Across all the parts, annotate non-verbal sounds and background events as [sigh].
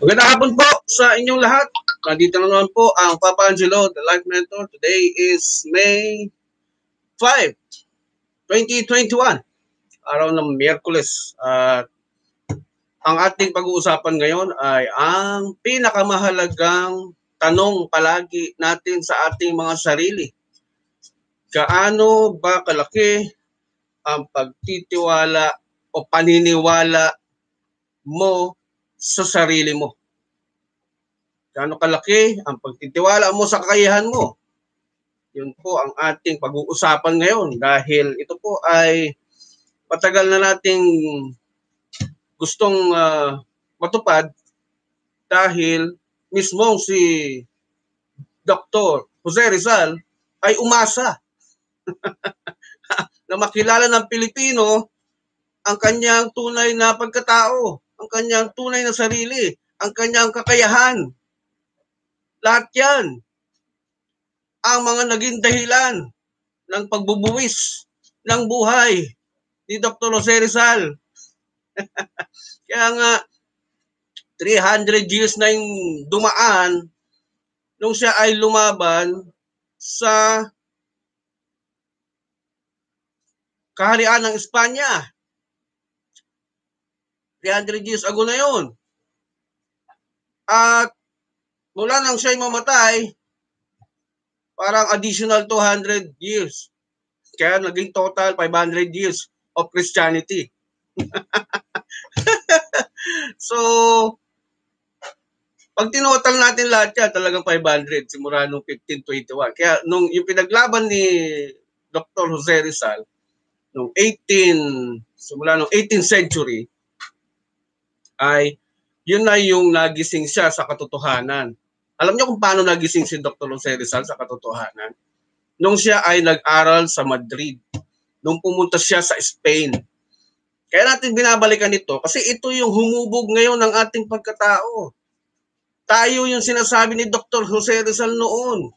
Magandang hapon po sa inyong lahat. Nandito na naman po ang Papa Angelo, the Life Mentor. Today is May 5, 2021. Araw ng Miyerkules. At ang ating pag-uusapan ngayon ay ang pinakamahalagang tanong palagi natin sa ating mga sarili. Gaano ba kalaki ang pagtitiwala o paniniwala mo sa sarili mo. Gaano kalaki ang pagtitiwala mo sa kakayahan mo. Yun po ang ating pag-uusapan ngayon dahil ito po ay matagal na nating gustong uh, matupad dahil mismo si Dr. Jose Rizal ay umasa [laughs] na makilala ng Pilipino ang kanyang tunay na pagkatao ang kanyang tunay na sarili, ang kanyang kakayahan. Lahat yan. Ang mga naging dahilan ng pagbubuwis ng buhay ni Dr. Jose Rizal. [laughs] Kaya nga, 300 years na yung dumaan nung siya ay lumaban sa kaharian ng Espanya. 300 years ago na yun. At mula nang siya'y mamatay, parang additional 200 years. Kaya naging total 500 years of Christianity. [laughs] so, pag tinotal natin lahat yan, talagang 500 simula nung 1521. Kaya nung yung pinaglaban ni Dr. Jose Rizal, nung 18, simula nung 18th century, ay yun na yung nagising siya sa katotohanan. Alam niyo kung paano nagising si Dr. Jose Rizal sa katotohanan? Nung siya ay nag-aral sa Madrid, nung pumunta siya sa Spain. Kaya natin binabalikan ito kasi ito yung humubog ngayon ng ating pagkatao. Tayo yung sinasabi ni Dr. Jose Rizal noon.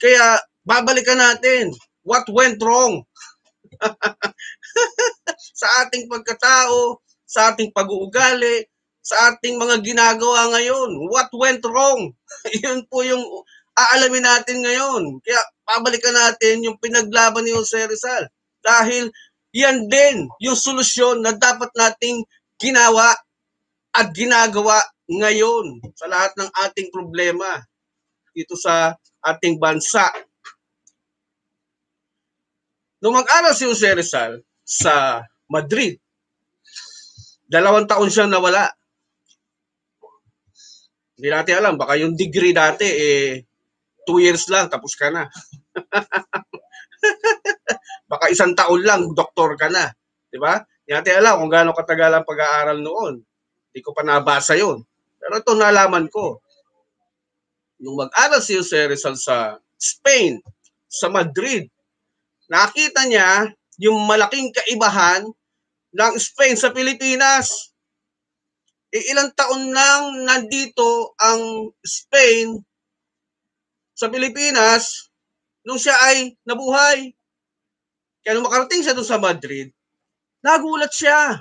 Kaya babalikan natin what went wrong [laughs] sa ating pagkatao, sa ating pag-uugali, sa ating mga ginagawa ngayon. What went wrong? [laughs] Yun po yung aalamin natin ngayon. Kaya pabalikan natin yung pinaglaban ni Jose Rizal. Dahil yan din yung solusyon na dapat nating ginawa at ginagawa ngayon sa lahat ng ating problema dito sa ating bansa. Nung mag-aral si Jose Rizal sa Madrid, Dalawang taon siyang nawala. Hindi natin alam. Baka yung degree dati, eh, two years lang, tapos ka na. [laughs] baka isang taon lang, doktor ka na. Di ba? Hindi natin alam kung gaano katagal ang pag-aaral noon. Hindi ko pa nabasa yon. Pero ito nalaman ko. Nung mag-aral si Jose Rizal sa Spain, sa Madrid, nakita niya yung malaking kaibahan ng Spain sa Pilipinas. E ilang taon lang nandito ang Spain sa Pilipinas nung siya ay nabuhay. Kaya nung makarating siya doon sa Madrid, nagulat siya.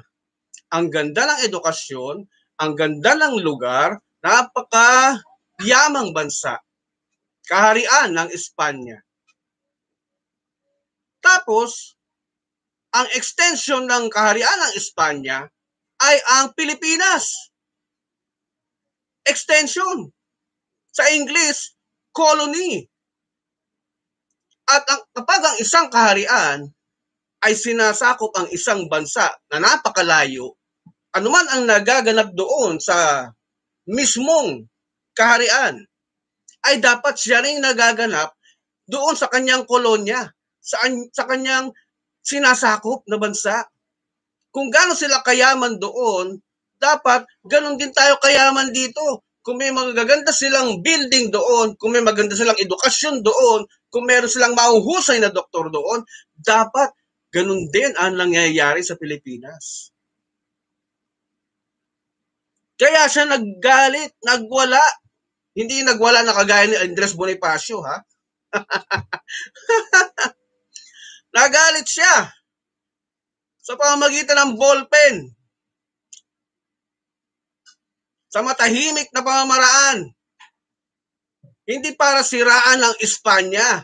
Ang ganda ng edukasyon, ang ganda ng lugar, napaka yamang bansa. Kaharian ng Espanya. Tapos, ang extension ng kaharian ng Espanya ay ang Pilipinas. Extension. Sa English, colony. At ang, kapag ang isang kaharian ay sinasakop ang isang bansa na napakalayo, anuman ang nagaganap doon sa mismong kaharian, ay dapat siya rin nagaganap doon sa kanyang kolonya, sa, sa kanyang sinasakop na bansa. Kung gano'n sila kayaman doon, dapat gano'n din tayo kayaman dito. Kung may magaganda silang building doon, kung may maganda silang edukasyon doon, kung meron silang mahuhusay na doktor doon, dapat ganun din ang nangyayari sa Pilipinas. Kaya siya naggalit, nagwala. Hindi nagwala na kagaya ni Andres Bonifacio, ha? [laughs] Nagalit siya sa pamamagitan ng ballpen. Sa matahimik na pamamaraan. Hindi para siraan ang Espanya,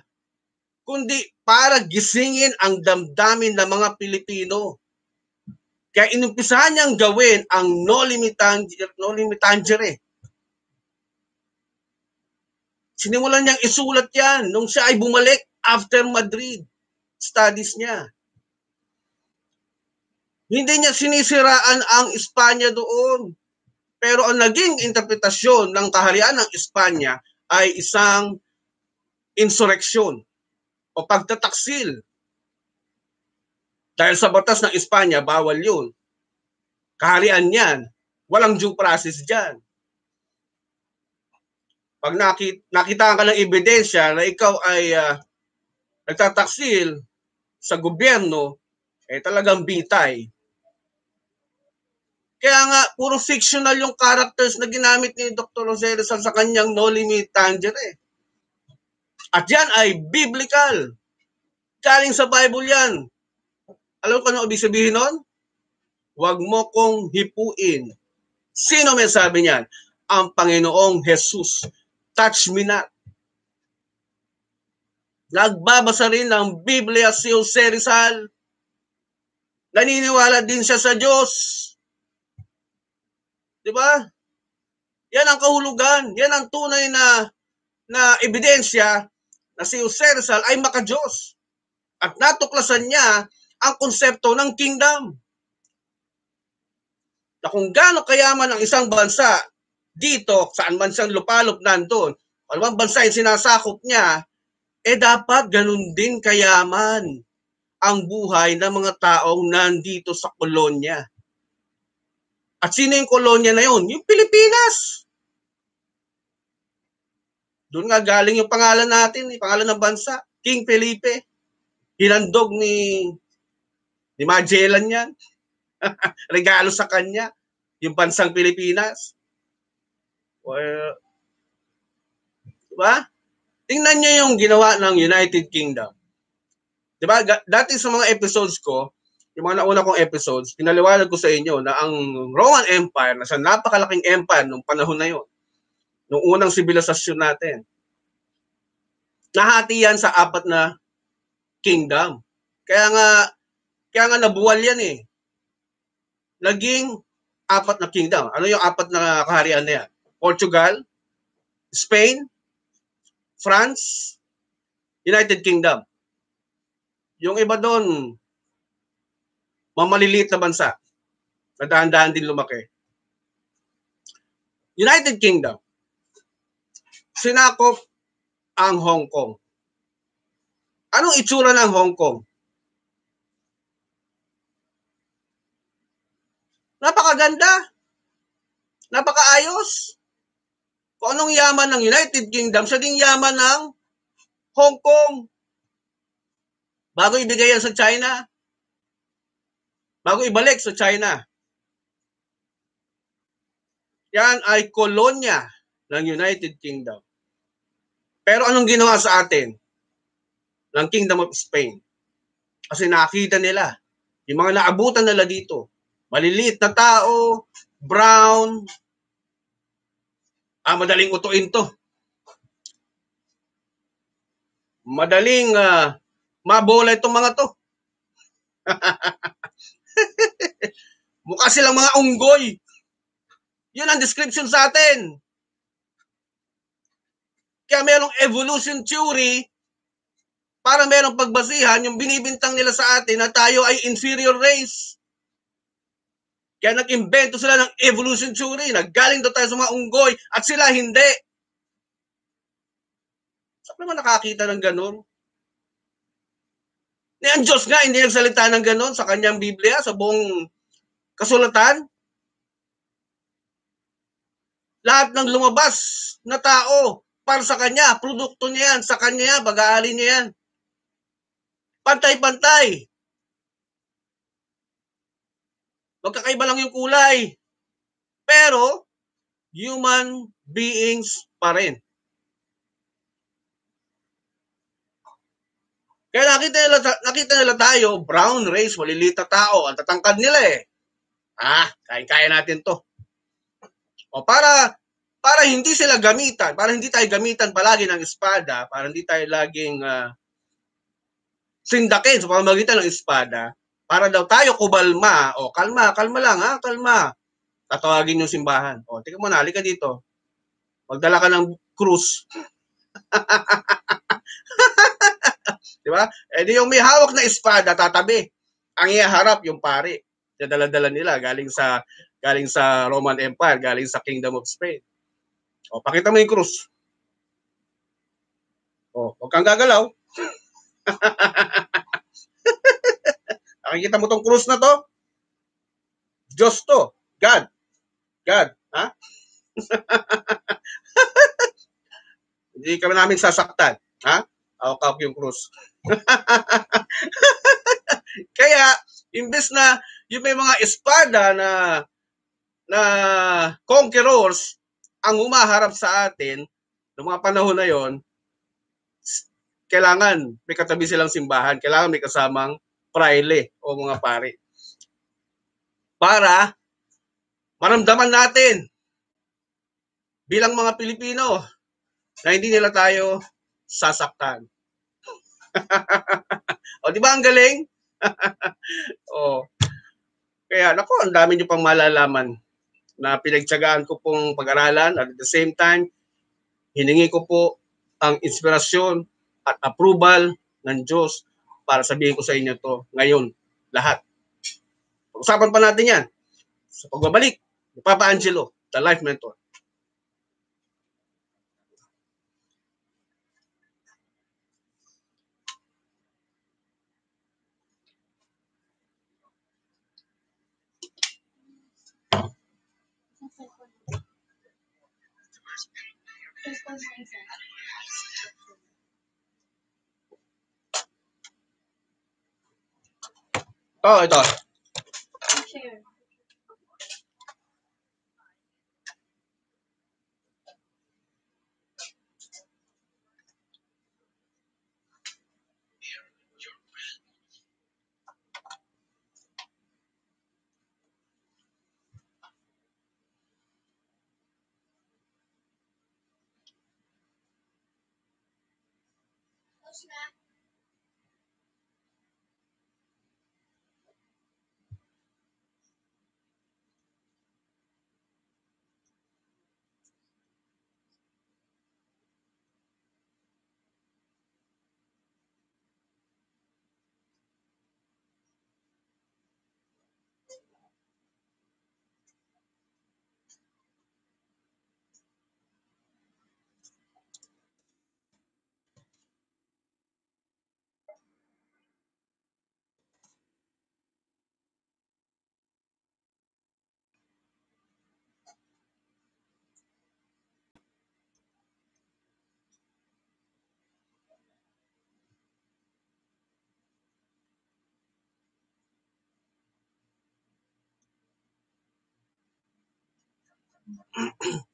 kundi para gisingin ang damdamin ng mga Pilipino. Kaya inumpisahan niyang gawin ang no limitangere. No limitangere. Sinimulan niyang isulat yan nung siya ay bumalik after Madrid studies niya. Hindi niya sinisiraan ang Espanya doon. Pero ang naging interpretasyon ng kaharian ng Espanya ay isang insurreksyon o pagtataksil. Dahil sa batas ng Espanya, bawal yun. Kaharian yan. Walang due process dyan. Pag nakita, nakita ka ng ebidensya na ikaw ay uh, nagtataksil, sa gobyerno eh talagang bitay. Kaya nga, puro fictional yung characters na ginamit ni Dr. Rosero sa, sa kanyang No Limit Tanger eh. At yan ay biblical. Galing sa Bible yan. Alam ko ano ibig sabihin nun? Huwag mo kong hipuin. Sino may sabi niyan? Ang Panginoong Jesus. Touch me not. Nagbabasa rin ng Biblia si Jose Rizal. Naniniwala din siya sa Diyos. Di ba? Yan ang kahulugan. Yan ang tunay na na ebidensya na si Jose Rizal ay maka-Diyos. At natuklasan niya ang konsepto ng kingdom. Na kung gaano kayaman ang isang bansa dito, saan man siyang lupalop nandun, anumang bansa yung sinasakop niya, eh dapat ganun din kayaman ang buhay ng mga taong nandito sa kolonya. At sino yung kolonya na yun? Yung Pilipinas! Doon nga galing yung pangalan natin, yung pangalan ng bansa, King Felipe. Hinandog ni, ni Magellan yan. [laughs] Regalo sa kanya, yung bansang Pilipinas. Well, diba? Tingnan niyo yung ginawa ng United Kingdom. Di ba? Dati sa mga episodes ko, yung mga nauna kong episodes, pinaliwanag ko sa inyo na ang Roman Empire, nasa napakalaking empire nung panahon na yon, nung unang sibilisasyon natin, nahati yan sa apat na kingdom. Kaya nga, kaya nga nabuwal yan eh. Naging apat na kingdom. Ano yung apat na kaharian na yan? Portugal, Spain, France, United Kingdom. Yung iba doon, mamaliliit na bansa na dahan din lumaki. United Kingdom, sinakop ang Hong Kong. Anong itsura ng Hong Kong? Napakaganda. Napakaayos. Kung anong yaman ng United Kingdom, siya ding yaman ng Hong Kong. Bago ibigay yan sa China. Bago ibalik sa China. Yan ay kolonya ng United Kingdom. Pero anong ginawa sa atin? Ng Kingdom of Spain. Kasi nakita nila, yung mga naabutan nila dito, maliliit na tao, brown, Ah, madaling utuin to. Madaling uh, mabola itong mga to. [laughs] Mukha silang mga unggoy. Yun ang description sa atin. Kaya merong evolution theory para merong pagbasihan yung binibintang nila sa atin na tayo ay inferior race. Kaya nag-invento sila ng evolution theory. Naggaling daw tayo sa mga unggoy at sila hindi. Saan naman nakakita ng ganun? Ni ang Diyos nga, hindi nagsalita ng ganun sa kanyang Biblia, sa buong kasulatan. Lahat ng lumabas na tao para sa kanya, produkto niya yan, sa kanya, bag-aari niya yan. Pantay-pantay. Magkakaiba lang yung kulay. Pero, human beings pa rin. Kaya nakita nila, nakita nila tayo, brown race, malilita tao, ang tatangkad nila eh. Ah, kain kaya natin to. O para para hindi sila gamitan, para hindi tayo gamitan palagi ng espada, para hindi tayo laging uh, sindakin sa so, pamamagitan ng espada, para daw tayo kumalma. O, kalma, kalma lang ha, kalma. Tatawagin yung simbahan. O, tika mo na, ka dito. Magdala ka ng krus. [laughs] di ba? Eh di yung may hawak na espada tatabi. Ang iharap yung pare. Dadala-dala nila galing sa galing sa Roman Empire, galing sa Kingdom of Spain. O, pakita mo yung krus. O, huwag kang gagalaw. [laughs] Nakikita mo tong krus na to? Diyos to. God. God. Ha? [laughs] Hindi kami namin sasaktan. Ha? Awak yung krus. [laughs] Kaya, imbes na yung may mga espada na na conquerors ang humaharap sa atin noong mga panahon na yon, kailangan may katabi silang simbahan, kailangan may kasamang praile o mga pare. Para maramdaman natin bilang mga Pilipino na hindi nila tayo sasaktan. [laughs] o di ba ang galing? [laughs] o. Kaya nako, ang dami niyo pang malalaman na pinagtiyagaan ko pong pag-aralan at at the same time hiningi ko po ang inspirasyon at approval ng Diyos para sabihin ko sa inyo to ngayon, lahat. usapan pa natin yan sa pagbabalik ni Papa Angelo, the life mentor. Response 哎，对。[clears throat]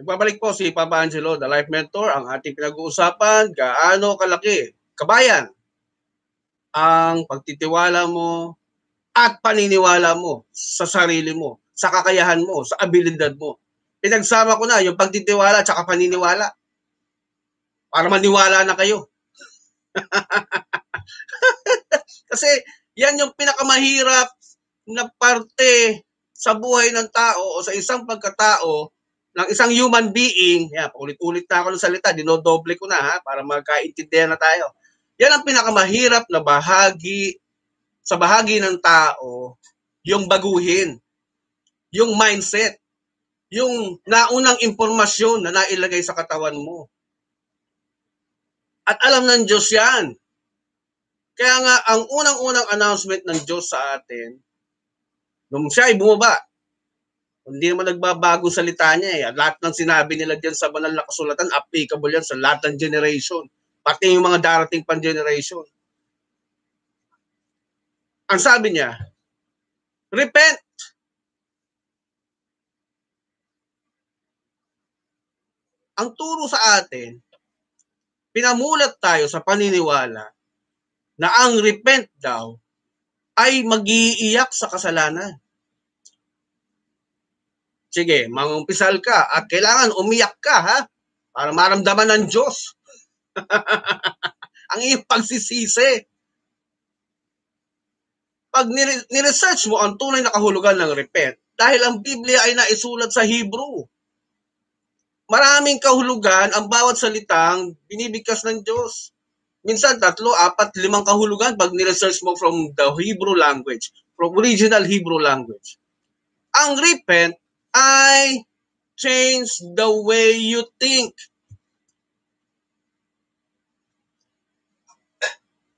Nagbabalik po si Papa Angelo, the Life Mentor, ang ating pinag-uusapan, gaano kalaki, kabayan, ang pagtitiwala mo at paniniwala mo sa sarili mo, sa kakayahan mo, sa abilidad mo. Pinagsama ko na yung pagtitiwala at paniniwala. Para maniwala na kayo. [laughs] Kasi yan yung pinakamahirap na parte sa buhay ng tao o sa isang pagkatao ng isang human being. Yeah, paulit-ulit na ako ng salita, dinodoble ko na ha, para magkaintindihan na tayo. Yan ang pinakamahirap na bahagi sa bahagi ng tao, yung baguhin, yung mindset, yung naunang impormasyon na nailagay sa katawan mo. At alam ng Diyos yan. Kaya nga, ang unang-unang announcement ng Diyos sa atin, nung siya ay bumaba, hindi naman nagbabago salita niya eh. Lahat ng sinabi nila dyan sa banal na kasulatan, applicable yan sa lahat ng generation. Pati yung mga darating pang generation. Ang sabi niya, repent. Ang turo sa atin, pinamulat tayo sa paniniwala na ang repent daw ay magiiyak sa kasalanan. Sige, mangumpisal ka at kailangan umiyak ka ha para maramdaman ng Diyos. [laughs] ang iyong pagsisisi. Pag niresearch mo ang tunay na kahulugan ng repent, dahil ang Biblia ay naisulat sa Hebrew, maraming kahulugan ang bawat salitang binibigkas ng Diyos. Minsan tatlo, apat, limang kahulugan pag ni-research mo from the Hebrew language, from original Hebrew language. Ang repent ay change the way you think.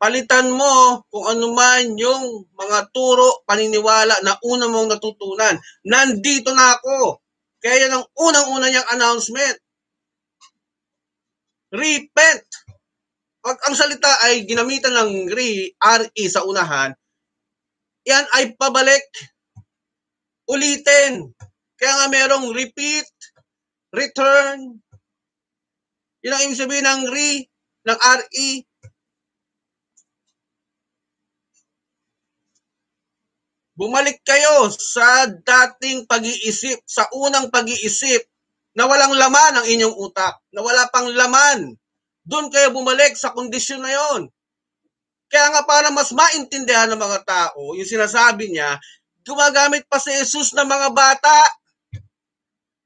Palitan mo kung ano man yung mga turo, paniniwala na una mong natutunan. Nandito na ako. Kaya yan ang unang-una niyang announcement. Repent. Pag ang salita ay ginamitan ng re, RE sa unahan, yan ay pabalik. Ulitin. Kaya nga merong repeat, return. Yun ang ibig sabihin ng re, ng RE. Bumalik kayo sa dating pag-iisip, sa unang pag-iisip na walang laman ang inyong utak, na wala pang laman. Doon kayo bumalik sa kondisyon na yon. Kaya nga para mas maintindihan ng mga tao, yung sinasabi niya, gumagamit pa si Jesus ng mga bata.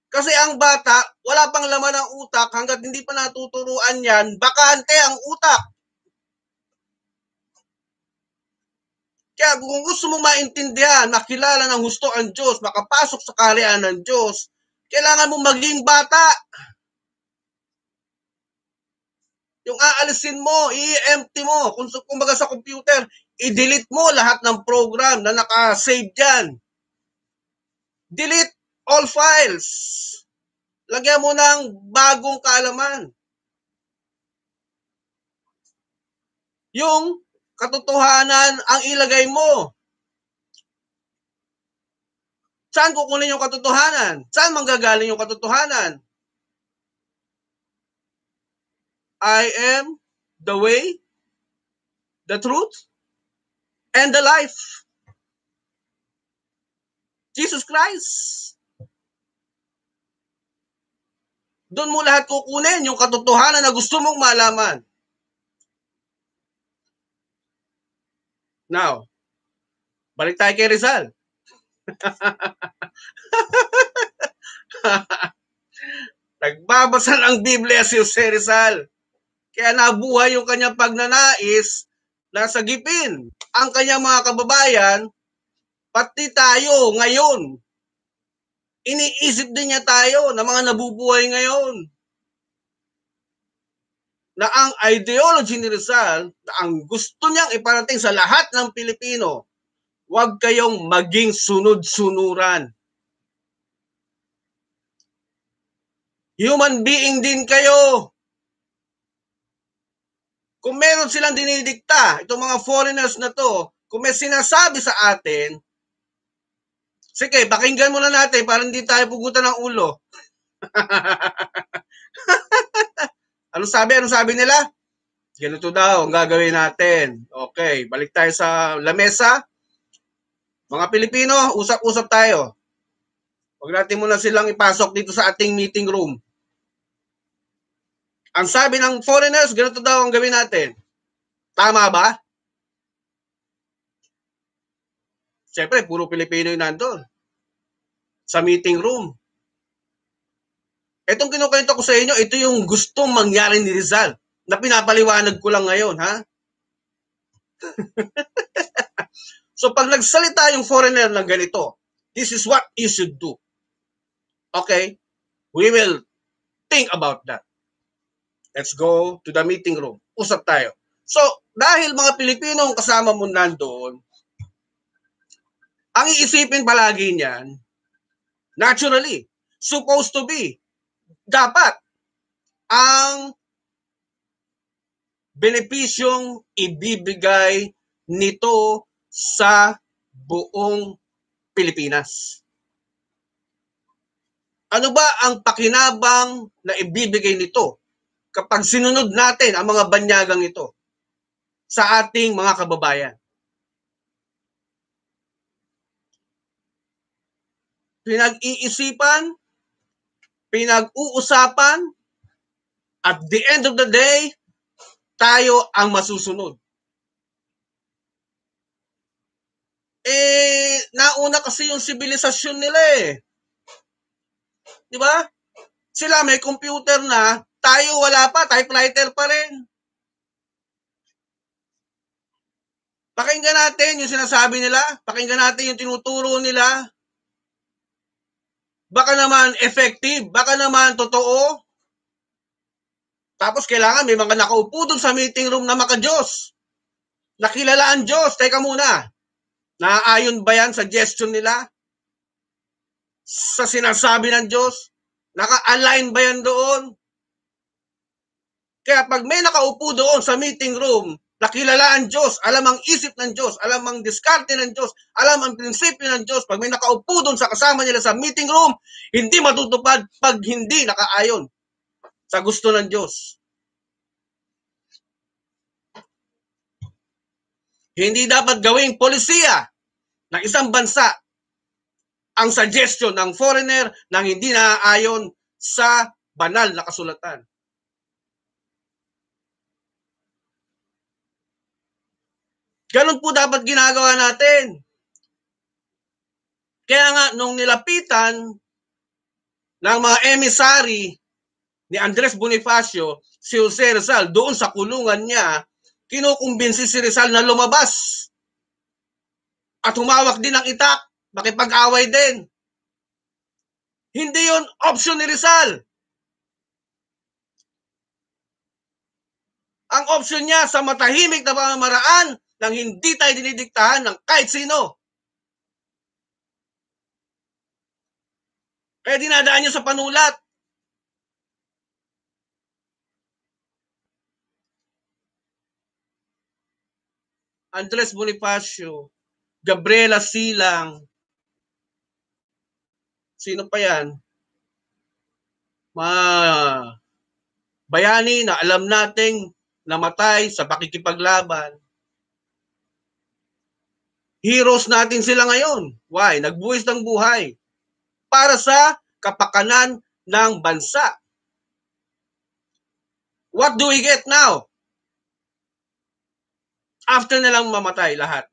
Kasi ang bata, wala pang laman ang utak hanggat hindi pa natuturuan yan, bakante ang utak. Kaya kung gusto mo maintindihan, makilala ng husto ang Diyos, makapasok sa kaharian ng Diyos, kailangan mo maging bata. Yung aalisin mo, i-empty mo, kung kumbaga sa computer, i-delete mo lahat ng program na naka-save dyan. Delete all files. Lagyan mo ng bagong kaalaman. Yung katotohanan ang ilagay mo. Saan kukunin yung katotohanan? Saan manggagaling yung katotohanan? I am the way, the truth, and the life. Jesus Christ. Doon mo lahat kukunin yung katotohanan na gusto mong malaman. Now, balik tayo kay Rizal. [laughs] Nagbabasa ng Biblia si Jose Rizal. Kaya nabuhay yung kanyang pagnanais na gipin ang kanyang mga kababayan, pati tayo ngayon. Iniisip din niya tayo na mga nabubuhay ngayon na ang ideology ni Rizal, na ang gusto niyang iparating sa lahat ng Pilipino, huwag kayong maging sunod-sunuran. Human being din kayo. Kung meron silang dinidikta, itong mga foreigners na to, kung may sinasabi sa atin, sige, pakinggan muna natin para hindi tayo pugutan ng ulo. [laughs] Ano sabi? Ano sabi nila? Ganito daw ang gagawin natin. Okay, balik tayo sa lamesa. Mga Pilipino, usap-usap tayo. Huwag natin muna silang ipasok dito sa ating meeting room. Ang sabi ng foreigners, ganito daw ang gawin natin. Tama ba? Siyempre, puro Pilipino yung nandun. Sa meeting room. Itong kinukwento ko sa inyo, ito yung gusto mangyari ni Rizal na pinapaliwanag ko lang ngayon, ha? [laughs] so pag nagsalita yung foreigner ng ganito, this is what you should do. Okay? We will think about that. Let's go to the meeting room. Usap tayo. So, dahil mga Pilipino ang kasama mo nandoon, ang iisipin palagi niyan, naturally, supposed to be, dapat ang benepisyong ibibigay nito sa buong Pilipinas. Ano ba ang pakinabang na ibibigay nito kapag sinunod natin ang mga banyagang ito sa ating mga kababayan? Pinag-iisipan pinag-uusapan, at the end of the day, tayo ang masusunod. Eh, nauna kasi yung sibilisasyon nila eh. Di ba? Sila may computer na, tayo wala pa, typewriter pa rin. Pakinggan natin yung sinasabi nila, pakinggan natin yung tinuturo nila, Baka naman effective, baka naman totoo. Tapos kailangan may mga nakaupo doon sa meeting room na maka-Diyos. Nakilala ang Diyos. Teka muna. Naayon ba yan sa gestion nila? Sa sinasabi ng Diyos? Naka-align ba yan doon? Kaya pag may nakaupo doon sa meeting room Nakilala ang Diyos, alam ang isip ng Diyos, alam ang diskarte ng Diyos, alam ang prinsipyo ng Diyos. Pag may nakaupo doon sa kasama nila sa meeting room, hindi matutupad pag hindi nakaayon sa gusto ng Diyos. Hindi dapat gawing polisiya ng isang bansa ang suggestion ng foreigner nang hindi naaayon sa banal na kasulatan. Ganun po dapat ginagawa natin. Kaya nga, nung nilapitan ng mga emissary ni Andres Bonifacio, si Jose Rizal, doon sa kulungan niya, kinukumbinsi si Rizal na lumabas. At humawak din ang itak, makipag-away din. Hindi yon option ni Rizal. Ang option niya sa matahimik na pamamaraan, nang hindi tayo dinidiktahan ng kahit sino. Kaya dinadaan niya sa panulat. Andres Bonifacio, Gabriela Silang, sino pa yan? Ma bayani na alam nating namatay sa pakikipaglaban. Heroes natin sila ngayon. Why? Nagbuwis ng buhay. Para sa kapakanan ng bansa. What do we get now? After nilang mamatay lahat.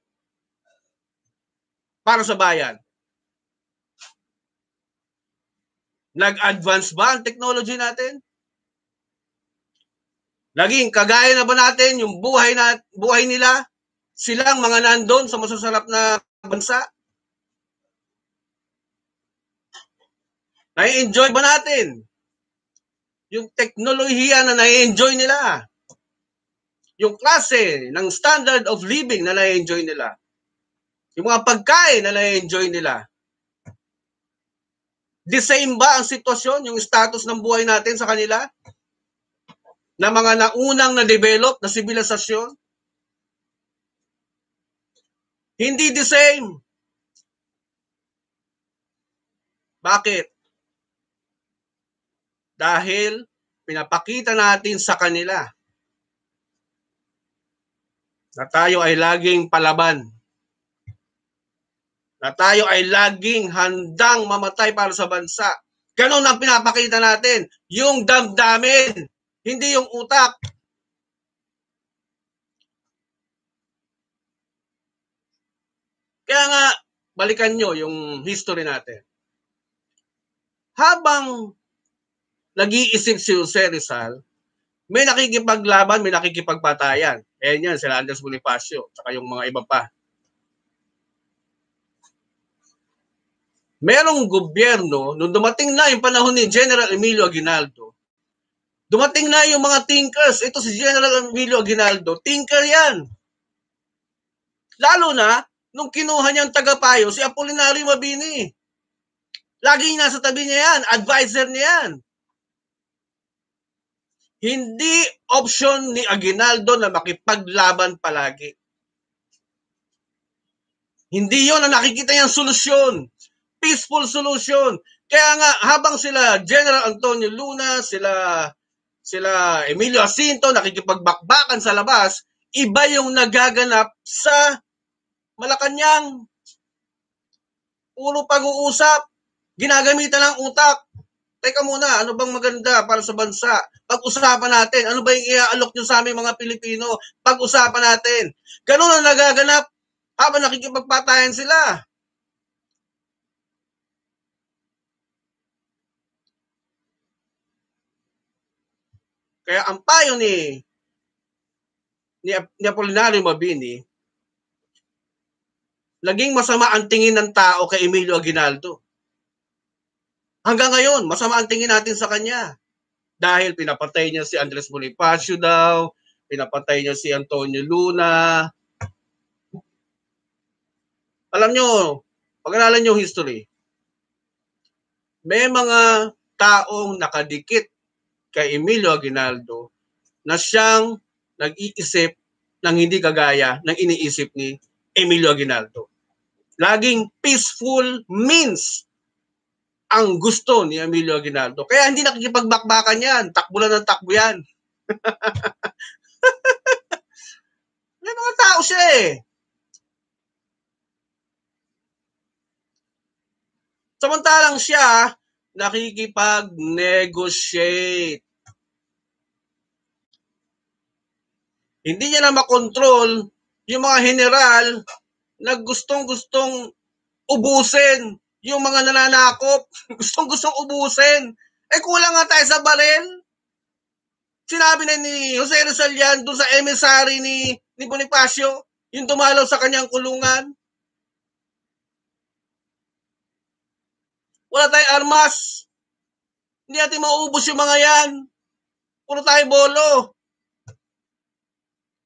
Para sa bayan. Nag-advance ba ang technology natin? Naging kagaya na ba natin yung buhay na buhay nila? silang mga nandon sa masusalap na bansa? Nai-enjoy ba natin? Yung teknolohiya na nai-enjoy nila. Yung klase ng standard of living na nai-enjoy nila. Yung mga pagkain na nai-enjoy nila. The same ba ang sitwasyon, yung status ng buhay natin sa kanila? Na mga naunang na-develop na sibilisasyon? Hindi the same. Bakit? Dahil pinapakita natin sa kanila na tayo ay laging palaban. Na tayo ay laging handang mamatay para sa bansa. Ganun ang pinapakita natin. Yung damdamin, hindi yung utak. Kaya nga, balikan nyo yung history natin. Habang nag-iisip si Jose Rizal, may nakikipaglaban, may nakikipagpatayan. Ayan yan, sila Andres Bonifacio, saka yung mga iba pa. merong gobyerno, nung dumating na yung panahon ni General Emilio Aguinaldo, dumating na yung mga thinkers. Ito si General Emilio Aguinaldo, thinker yan. Lalo na, nung kinuha niyang tagapayo, si Apolinario Mabini. Laging nasa tabi niya yan, advisor niya yan. Hindi option ni Aguinaldo na makipaglaban palagi. Hindi yon ang nakikita niyang solusyon. Peaceful solution. Kaya nga, habang sila General Antonio Luna, sila sila Emilio Jacinto nakikipagbakbakan sa labas, iba yung nagaganap sa Malacanang. Puro pag-uusap. Ginagamitan lang utak. Teka muna, ano bang maganda para sa bansa? Pag-usapan natin. Ano ba yung iaalok nyo sa aming mga Pilipino? Pag-usapan natin. Ganun ang nagaganap habang nakikipagpatayan sila. Kaya ang payo ni ni, ni Apolinario Mabini Laging masama ang tingin ng tao kay Emilio Aguinaldo. Hanggang ngayon, masama ang tingin natin sa kanya. Dahil pinapatay niya si Andres Bonifacio daw, pinapatay niya si Antonio Luna. Alam niyo, pag-aralan nyo history. May mga taong nakadikit kay Emilio Aguinaldo na siyang nag-iisip ng hindi kagaya ng iniisip ni Emilio Aguinaldo. Laging peaceful means ang gusto ni Emilio Aguinaldo. Kaya hindi nakikipagbakbakan yan. Takbo lang ng takbo yan. [laughs] Yan mga tao siya eh. Samantalang siya, nakikipag-negotiate. Hindi niya na makontrol yung mga general naggustong-gustong ubusin yung mga nananakop. Gustong-gustong [laughs] ubusin. Eh kulang nga tayo sa baril. Sinabi na ni Jose Rizal yan doon sa emissary ni, ni Bonifacio, yung tumalaw sa kanyang kulungan. Wala tayong armas. Hindi natin maubos yung mga yan. Puro tayo bolo.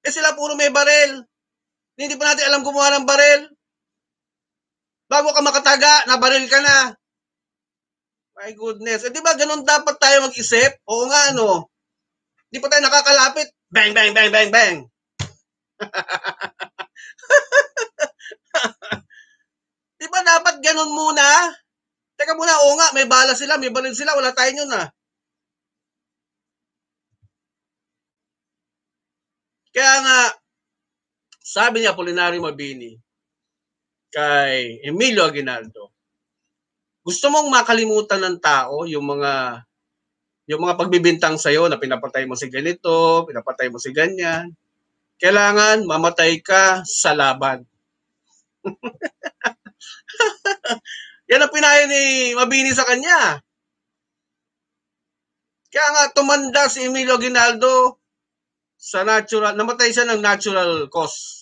Eh sila puro may baril. Hindi pa natin alam kumuha ng baril. Bago ka makataga, nabaril ka na. My goodness. Eh, di ba ganun dapat tayo mag-isip? Oo nga, ano? Hindi pa tayo nakakalapit. Bang, bang, bang, bang, bang. [laughs] di ba dapat ganun muna? Teka muna, oo nga, may bala sila, may baril sila, wala tayo nun ah. Kaya nga, sabi ni Apolinario Mabini kay Emilio Aguinaldo, gusto mong makalimutan ng tao yung mga yung mga pagbibintang sa'yo na pinapatay mo si ganito, pinapatay mo si ganyan. Kailangan mamatay ka sa laban. [laughs] Yan ang pinayo ni Mabini sa kanya. Kaya nga tumanda si Emilio Ginaldo sa natural, namatay siya ng natural cause.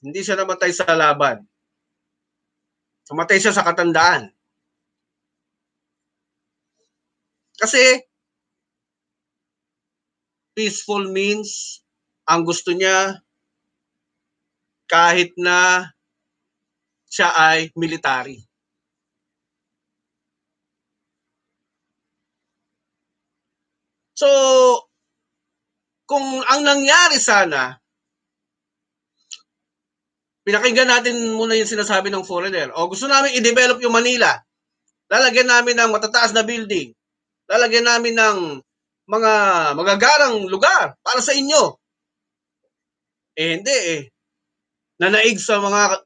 Hindi siya namatay sa laban. Namatay siya sa katandaan. Kasi peaceful means ang gusto niya kahit na siya ay military. So, kung ang nangyari sana, pinakinggan natin muna yung sinasabi ng foreigner. O gusto namin i-develop yung Manila. Lalagyan namin ng matataas na building. Lalagyan namin ng mga magagarang lugar para sa inyo. Eh hindi eh. Nanaig sa mga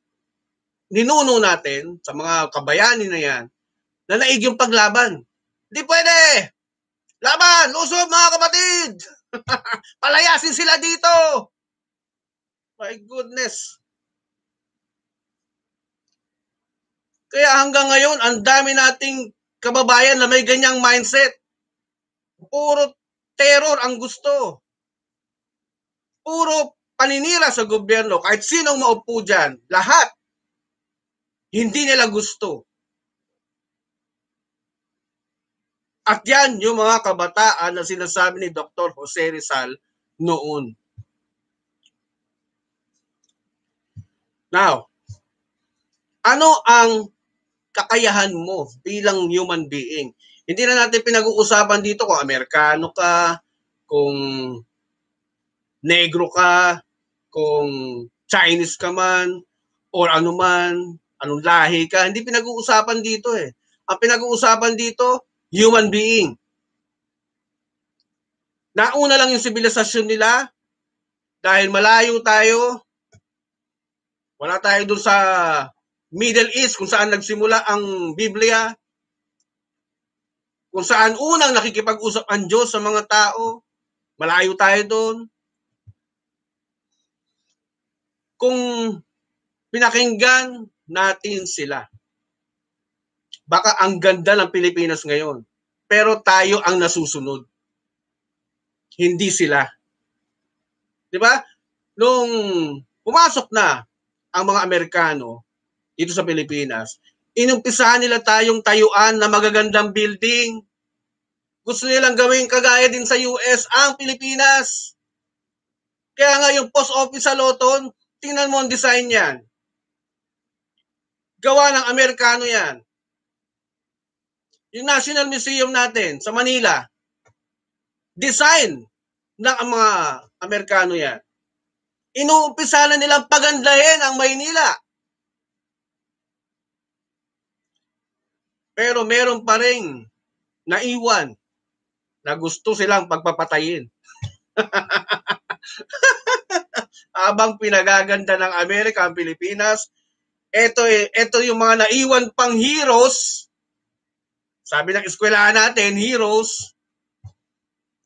ninuno natin, sa mga kabayani na yan, nanaig yung paglaban. Hindi pwede! Laban! Lusob mga kapatid! [laughs] Palayasin sila dito! My goodness! Kaya hanggang ngayon, ang dami nating kababayan na may ganyang mindset. Puro terror ang gusto. Puro paninira sa gobyerno. Kahit sinong maupo dyan, lahat. Hindi nila gusto. At yan yung mga kabataan na sinasabi ni Dr. Jose Rizal noon. Now, ano ang kakayahan mo bilang human being. Hindi na natin pinag-uusapan dito kung Amerikano ka, kung negro ka, kung Chinese ka man, or ano man, anong lahi ka. Hindi pinag-uusapan dito eh. Ang pinag-uusapan dito, human being. Nauna lang yung sibilisasyon nila dahil malayo tayo. Wala tayo doon sa Middle East kung saan nagsimula ang Biblia, kung saan unang nakikipag-usap ang Diyos sa mga tao, malayo tayo doon. Kung pinakinggan natin sila, baka ang ganda ng Pilipinas ngayon, pero tayo ang nasusunod. Hindi sila. 'Di ba? Nung pumasok na ang mga Amerikano, dito sa Pilipinas, inumpisahan nila tayong tayuan na magagandang building. Gusto nilang gawing kagaya din sa US ang Pilipinas. Kaya nga yung post office sa Loton, tingnan mo ang design niyan. Gawa ng Amerikano yan. Yung National Museum natin sa Manila, design ng mga Amerikano yan. Inuumpisa na nilang pagandahin ang Maynila. Pero meron pa rin naiwan na gusto silang pagpapatayin. [laughs] Abang pinagaganda ng Amerika ang Pilipinas, ito, ito eh, yung mga naiwan pang heroes, sabi ng eskwelahan natin, heroes,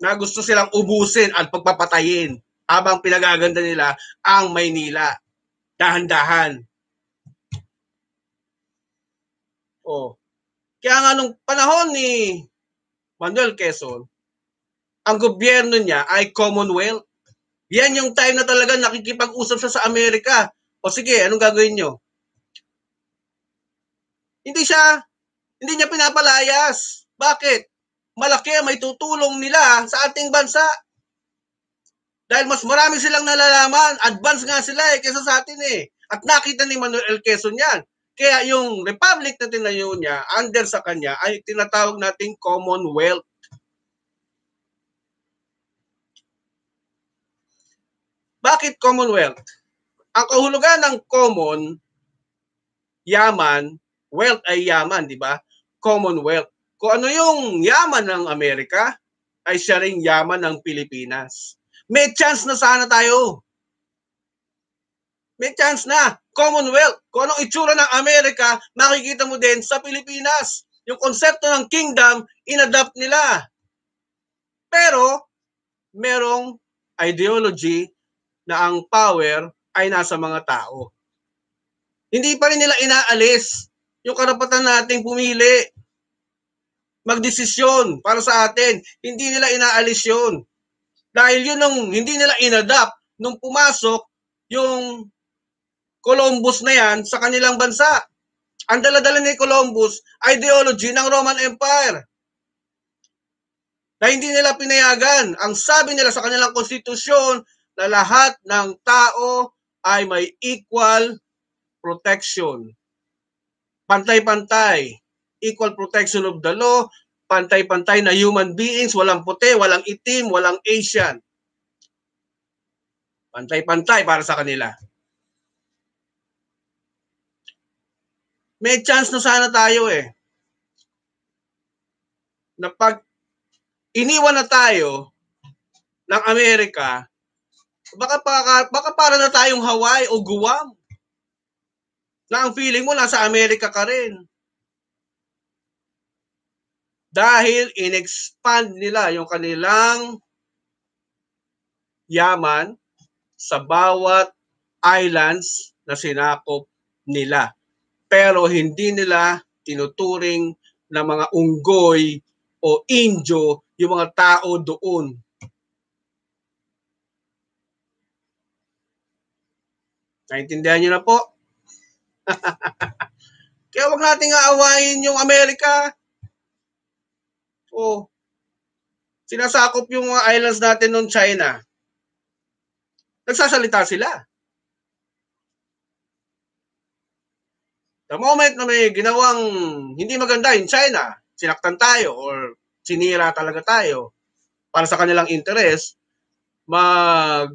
na gusto silang ubusin at pagpapatayin abang pinagaganda nila ang Maynila. Dahan-dahan. Oh. Kaya nga nung panahon ni Manuel Quezon, ang gobyerno niya ay Commonwealth. Yan yung time na talaga nakikipag-usap siya sa Amerika. O sige, anong gagawin nyo? Hindi siya, hindi niya pinapalayas. Bakit? Malaki ang may tutulong nila sa ating bansa. Dahil mas marami silang nalalaman, advance nga sila eh, kesa sa atin eh. At nakita ni Manuel Quezon yan. Kaya yung republic na tinayo niya, under sa kanya, ay tinatawag nating Commonwealth. Bakit Commonwealth? Ang kahulugan ng common, yaman, wealth ay yaman, di ba? Commonwealth. Kung ano yung yaman ng Amerika, ay siya rin yaman ng Pilipinas. May chance na sana tayo may chance na Commonwealth. Kung anong itsura ng Amerika, makikita mo din sa Pilipinas. Yung konsepto ng kingdom, inadapt nila. Pero, merong ideology na ang power ay nasa mga tao. Hindi pa rin nila inaalis yung karapatan nating pumili, magdesisyon para sa atin. Hindi nila inaalis yun. Dahil yun ang hindi nila inadapt nung pumasok yung Columbus na yan sa kanilang bansa. Ang daladala ni Columbus, ideology ng Roman Empire na hindi nila pinayagan. Ang sabi nila sa kanilang konstitusyon na lahat ng tao ay may equal protection. Pantay-pantay. Equal protection of the law, pantay-pantay na human beings, walang puti, walang itim, walang Asian. Pantay-pantay para sa kanila. may chance na sana tayo eh. Na pag iniwan na tayo ng Amerika, baka, baka, baka para na tayong Hawaii o Guam. Na ang feeling mo nasa Amerika ka rin. Dahil inexpand nila yung kanilang yaman sa bawat islands na sinakop nila pero hindi nila tinuturing na mga unggoy o injo yung mga tao doon. Naintindihan niyo na po? [laughs] Kaya wag nating aawain yung Amerika. Oh. Sinasakop yung mga islands natin ng China. Nagsasalita sila. the moment na may ginawang hindi maganda in China, sinaktan tayo or sinira talaga tayo para sa kanilang interes, mag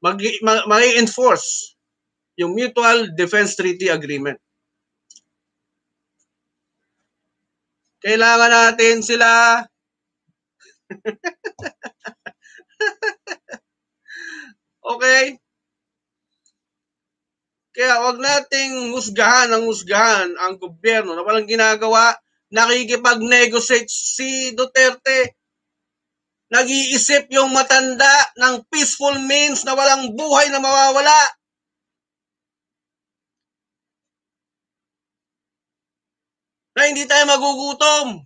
mag, mag, mag enforce yung Mutual Defense Treaty Agreement. Kailangan natin sila [laughs] Okay? Kaya wag nating husgahan ang husgahan ang gobyerno na walang ginagawa. Nakikipag-negotiate si Duterte. Nag-iisip yung matanda ng peaceful means na walang buhay na mawawala. Na hindi tayo magugutom.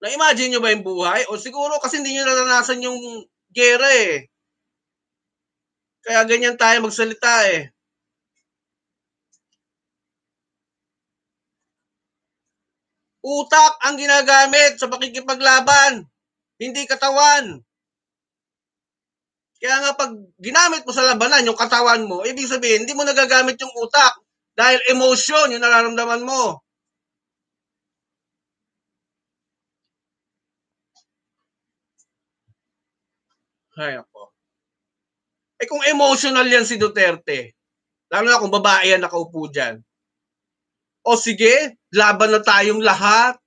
Na-imagine nyo ba yung buhay? O siguro kasi hindi nyo naranasan yung gera eh kaya ganyan tayo magsalita eh. Utak ang ginagamit sa pakikipaglaban, hindi katawan. Kaya nga pag ginamit mo sa labanan yung katawan mo, ibig sabihin hindi mo nagagamit yung utak dahil emotion yung nararamdaman mo. Hay ako. Eh kung emotional yan si Duterte, lalo na kung babae yan nakaupo dyan, o sige, laban na tayong lahat.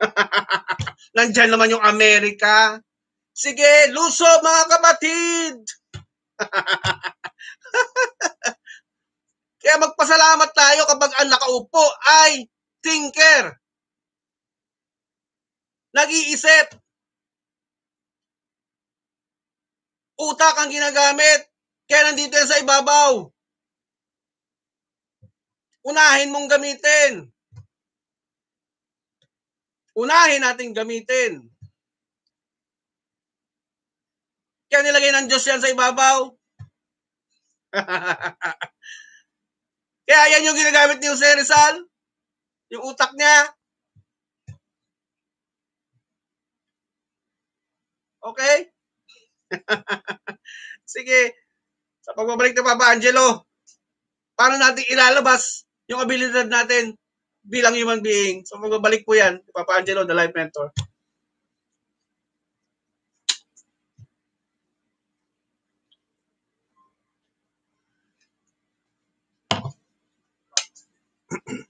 [laughs] Nandyan naman yung Amerika. Sige, luso mga kapatid! [laughs] Kaya magpasalamat tayo kapag ang nakaupo ay thinker. Nag-iisip. Utak ang ginagamit. Kaya nandito yan sa ibabaw. Unahin mong gamitin. Unahin natin gamitin. Kaya nilagay ng Diyos yan sa ibabaw. [laughs] Kaya yan yung ginagamit ni Jose Rizal. Yung utak niya. Okay? [laughs] Sige, sa pagbabalik na Papa Angelo, paano natin ilalabas yung abilidad natin bilang human being? So magbabalik po yan, Papa Angelo, the life mentor. [clears throat]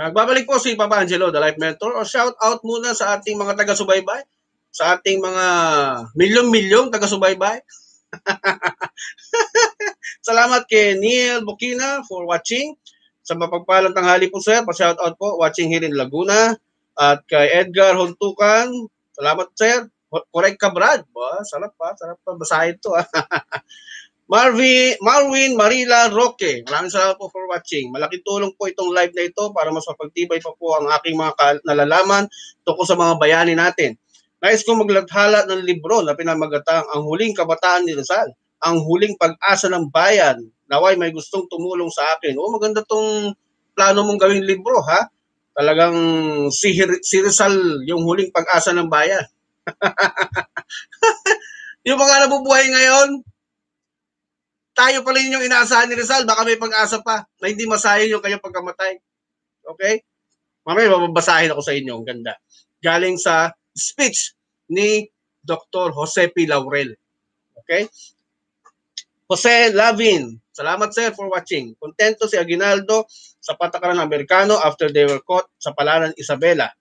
Nagbabalik po si Papa Angelo, the Life Mentor. O oh, shout out muna sa ating mga taga-subaybay, sa ating mga milyong-milyong taga-subaybay. [laughs] Salamat kay Neil Bukina for watching. Sa mapagpalang tanghali po sir, pa-shout out po watching here in Laguna at kay Edgar Huntukan, Salamat sir. Correct ka, Brad. Ba, sarap pa, sarap pa. Basahin to. Ah. [laughs] Marvin, Marwin Marila Roque. Maraming salamat po for watching. Malaking tulong po itong live na ito para mas mapagtibay pa po ang aking mga nalalaman tungkol sa mga bayani natin. Nais kong maglathala ng libro na pinamagatang Ang Huling Kabataan ni Rizal, Ang Huling Pag-asa ng Bayan. Naway may gustong tumulong sa akin. O oh, maganda tong plano mong gawing libro ha. Talagang si, si Rizal yung huling pag-asa ng bayan. [laughs] yung mga nabubuhay ngayon, tayo pala yun yung inaasahan ni Rizal. Baka may pag-asa pa na hindi masayang yung kanyang pagkamatay. Okay? Mamaya mababasahin ako sa inyo. Ang ganda. Galing sa speech ni Dr. Jose P. Laurel. Okay? Jose Lavin. Salamat sir for watching. Kontento si Aguinaldo sa patakaran ng Amerikano after they were caught sa palanan Isabela.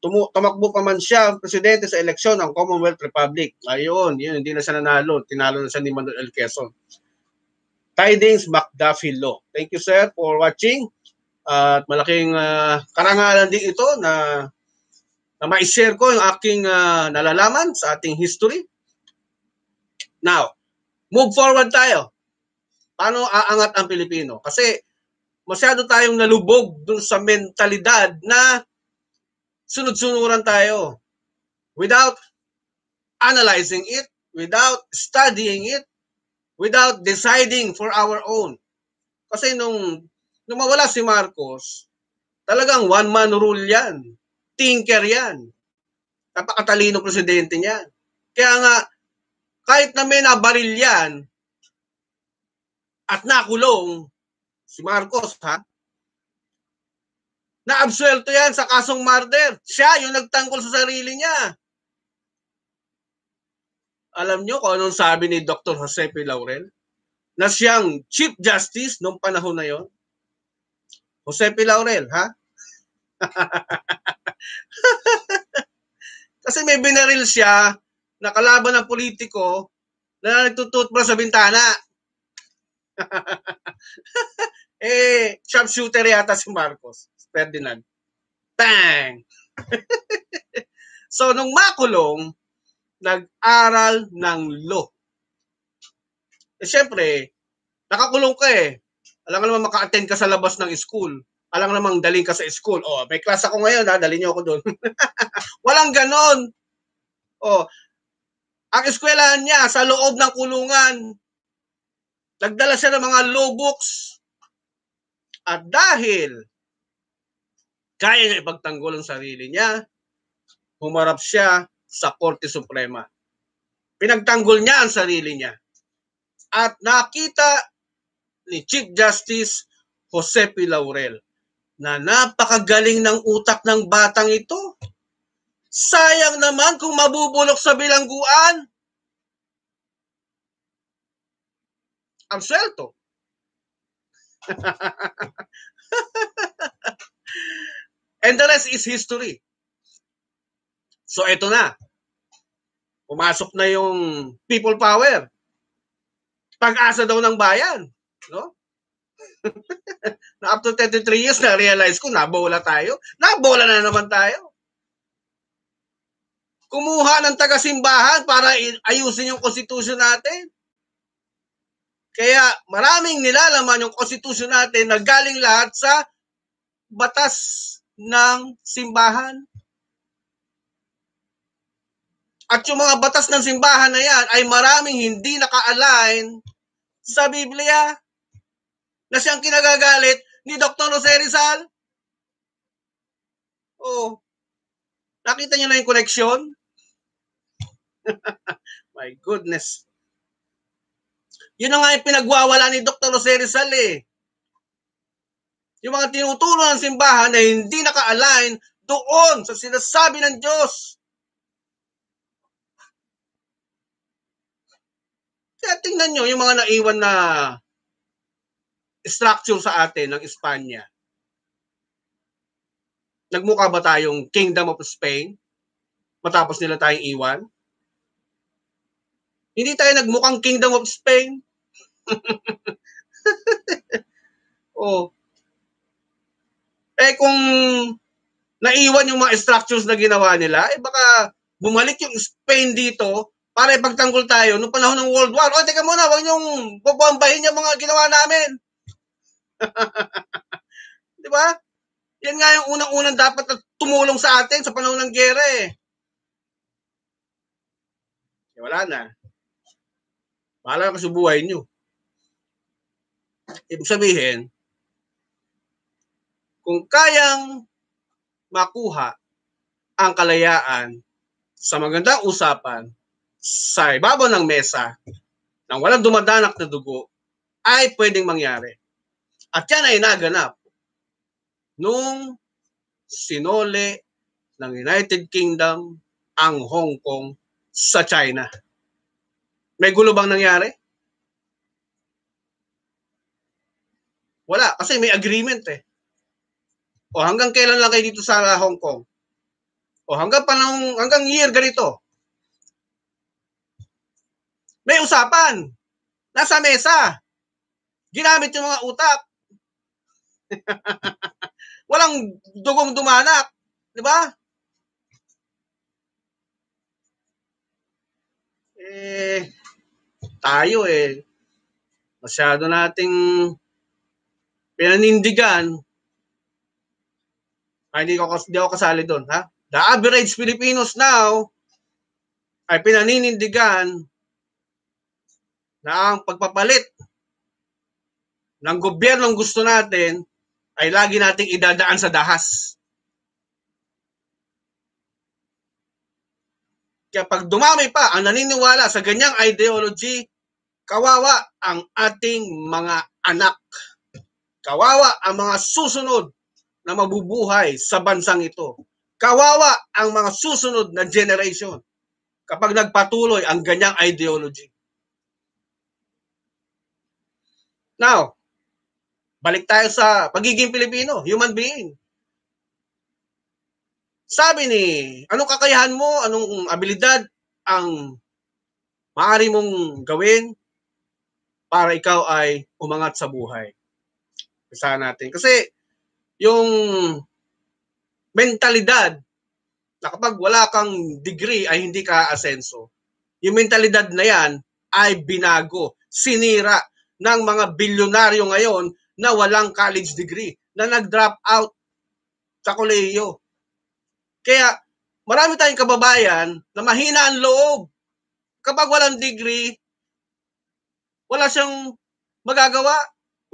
Tumu- tumakbo pa man siya ang presidente sa eleksyon ng Commonwealth Republic. Ayun, yun, hindi na siya nanalo. Tinalo na siya ni Manuel Quezon. Tidings McDuffie Law. Thank you sir for watching. at malaking uh, karangalan din ito na, na ma-share ko yung aking uh, nalalaman sa ating history. Now, move forward tayo. Paano aangat ang Pilipino? Kasi masyado tayong nalubog dun sa mentalidad na sunod-sunuran tayo without analyzing it, without studying it, without deciding for our own. Kasi nung, nung mawala si Marcos, talagang one-man rule yan. Tinker yan. Napakatalino presidente niya. Kaya nga, kahit na may nabaril yan at nakulong, si Marcos ha, naabsuelto yan sa kasong murder. Siya yung nagtanggol sa sarili niya alam nyo kung anong sabi ni Dr. Jose P. Laurel? Na siyang Chief Justice nung panahon na yon? Jose P. Laurel, ha? [laughs] Kasi may binaril siya na kalaban ng politiko na nagtututbra sa bintana. [laughs] eh, sharpshooter yata si Marcos, Ferdinand. Bang! [laughs] so, nung makulong, nag-aral ng law. Eh syempre, nakakulong ka eh. Alam ka naman maka-attend ka sa labas ng school. Alam ka naman daling ka sa school. Oh, may class ako ngayon ha, dali niyo ako doon. [laughs] Walang ganon. Oh, ang eskwelahan niya sa loob ng kulungan. Nagdala siya ng mga law books. At dahil kaya niya ipagtanggol ang sarili niya, humarap siya sa Korte Suprema. Pinagtanggol niya ang sarili niya. At nakita ni Chief Justice Jose P. Laurel na napakagaling ng utak ng batang ito. Sayang naman kung mabubulok sa bilangguan. Ang swelto. [laughs] And the rest is history. So ito na. Pumasok na yung people power. Pag-asa daw ng bayan. No? After [laughs] 33 years, na-realize ko, nabola tayo. Nabola na naman tayo. Kumuha ng taga-simbahan para ayusin yung constitution natin. Kaya maraming nilalaman yung constitution natin na galing lahat sa batas ng simbahan. At yung mga batas ng simbahan na yan ay maraming hindi naka-align sa Biblia na siyang kinagagalit ni Dr. Jose Rizal. Oh, nakita niyo na yung connection? [laughs] My goodness. Yun na nga yung pinagwawala ni Dr. Jose Rizal eh. Yung mga tinuturo ng simbahan na hindi naka-align doon sa sinasabi ng Diyos. tingnan nyo yung mga naiwan na structure sa atin ng Espanya. Nagmukha ba tayong Kingdom of Spain matapos nila tayong iwan? Hindi tayo nagmukhang Kingdom of Spain. [laughs] oh. Eh kung naiwan yung mga structures na ginawa nila, eh baka bumalik yung Spain dito para ipagtanggol tayo noong panahon ng World War. O, teka muna, huwag niyong bubombahin yung mga ginawa namin. [laughs] Di ba? Yan nga yung unang-unang dapat na tumulong sa atin sa panahon ng gera eh. eh. wala na. Bahala na kasi buhay nyo. Ibig sabihin, kung kayang makuha ang kalayaan sa magandang usapan, sa ibabaw ng mesa nang walang dumadanak na dugo ay pwedeng mangyari. At yan ay naganap nung sinole ng United Kingdom ang Hong Kong sa China. May gulo bang nangyari? Wala, kasi may agreement eh. O hanggang kailan lang kayo dito sa Hong Kong? O hanggang panahon, hanggang year ganito. May usapan. Nasa mesa. Ginamit yung mga utak. [laughs] Walang dugong dumanak. Di ba? Eh, tayo eh. Masyado nating pinanindigan. Ay, ah, hindi, ko, hindi ako kasali doon, ha? The average Filipinos now ay pinanindigan na ang pagpapalit ng gobyernong gusto natin ay lagi nating idadaan sa dahas. Kaya pag dumami pa ang naniniwala sa ganyang ideology, kawawa ang ating mga anak. Kawawa ang mga susunod na mabubuhay sa bansang ito. Kawawa ang mga susunod na generation kapag nagpatuloy ang ganyang ideology. Now, balik tayo sa pagiging Pilipino, human being. Sabi ni, anong kakayahan mo, anong abilidad ang maaari mong gawin para ikaw ay umangat sa buhay. Isa natin. Kasi yung mentalidad na kapag wala kang degree ay hindi ka asenso. Yung mentalidad na yan ay binago, sinira ng mga bilyonaryo ngayon na walang college degree, na nag-drop out sa koleyo. Kaya marami tayong kababayan na mahina ang loob. Kapag walang degree, wala siyang magagawa.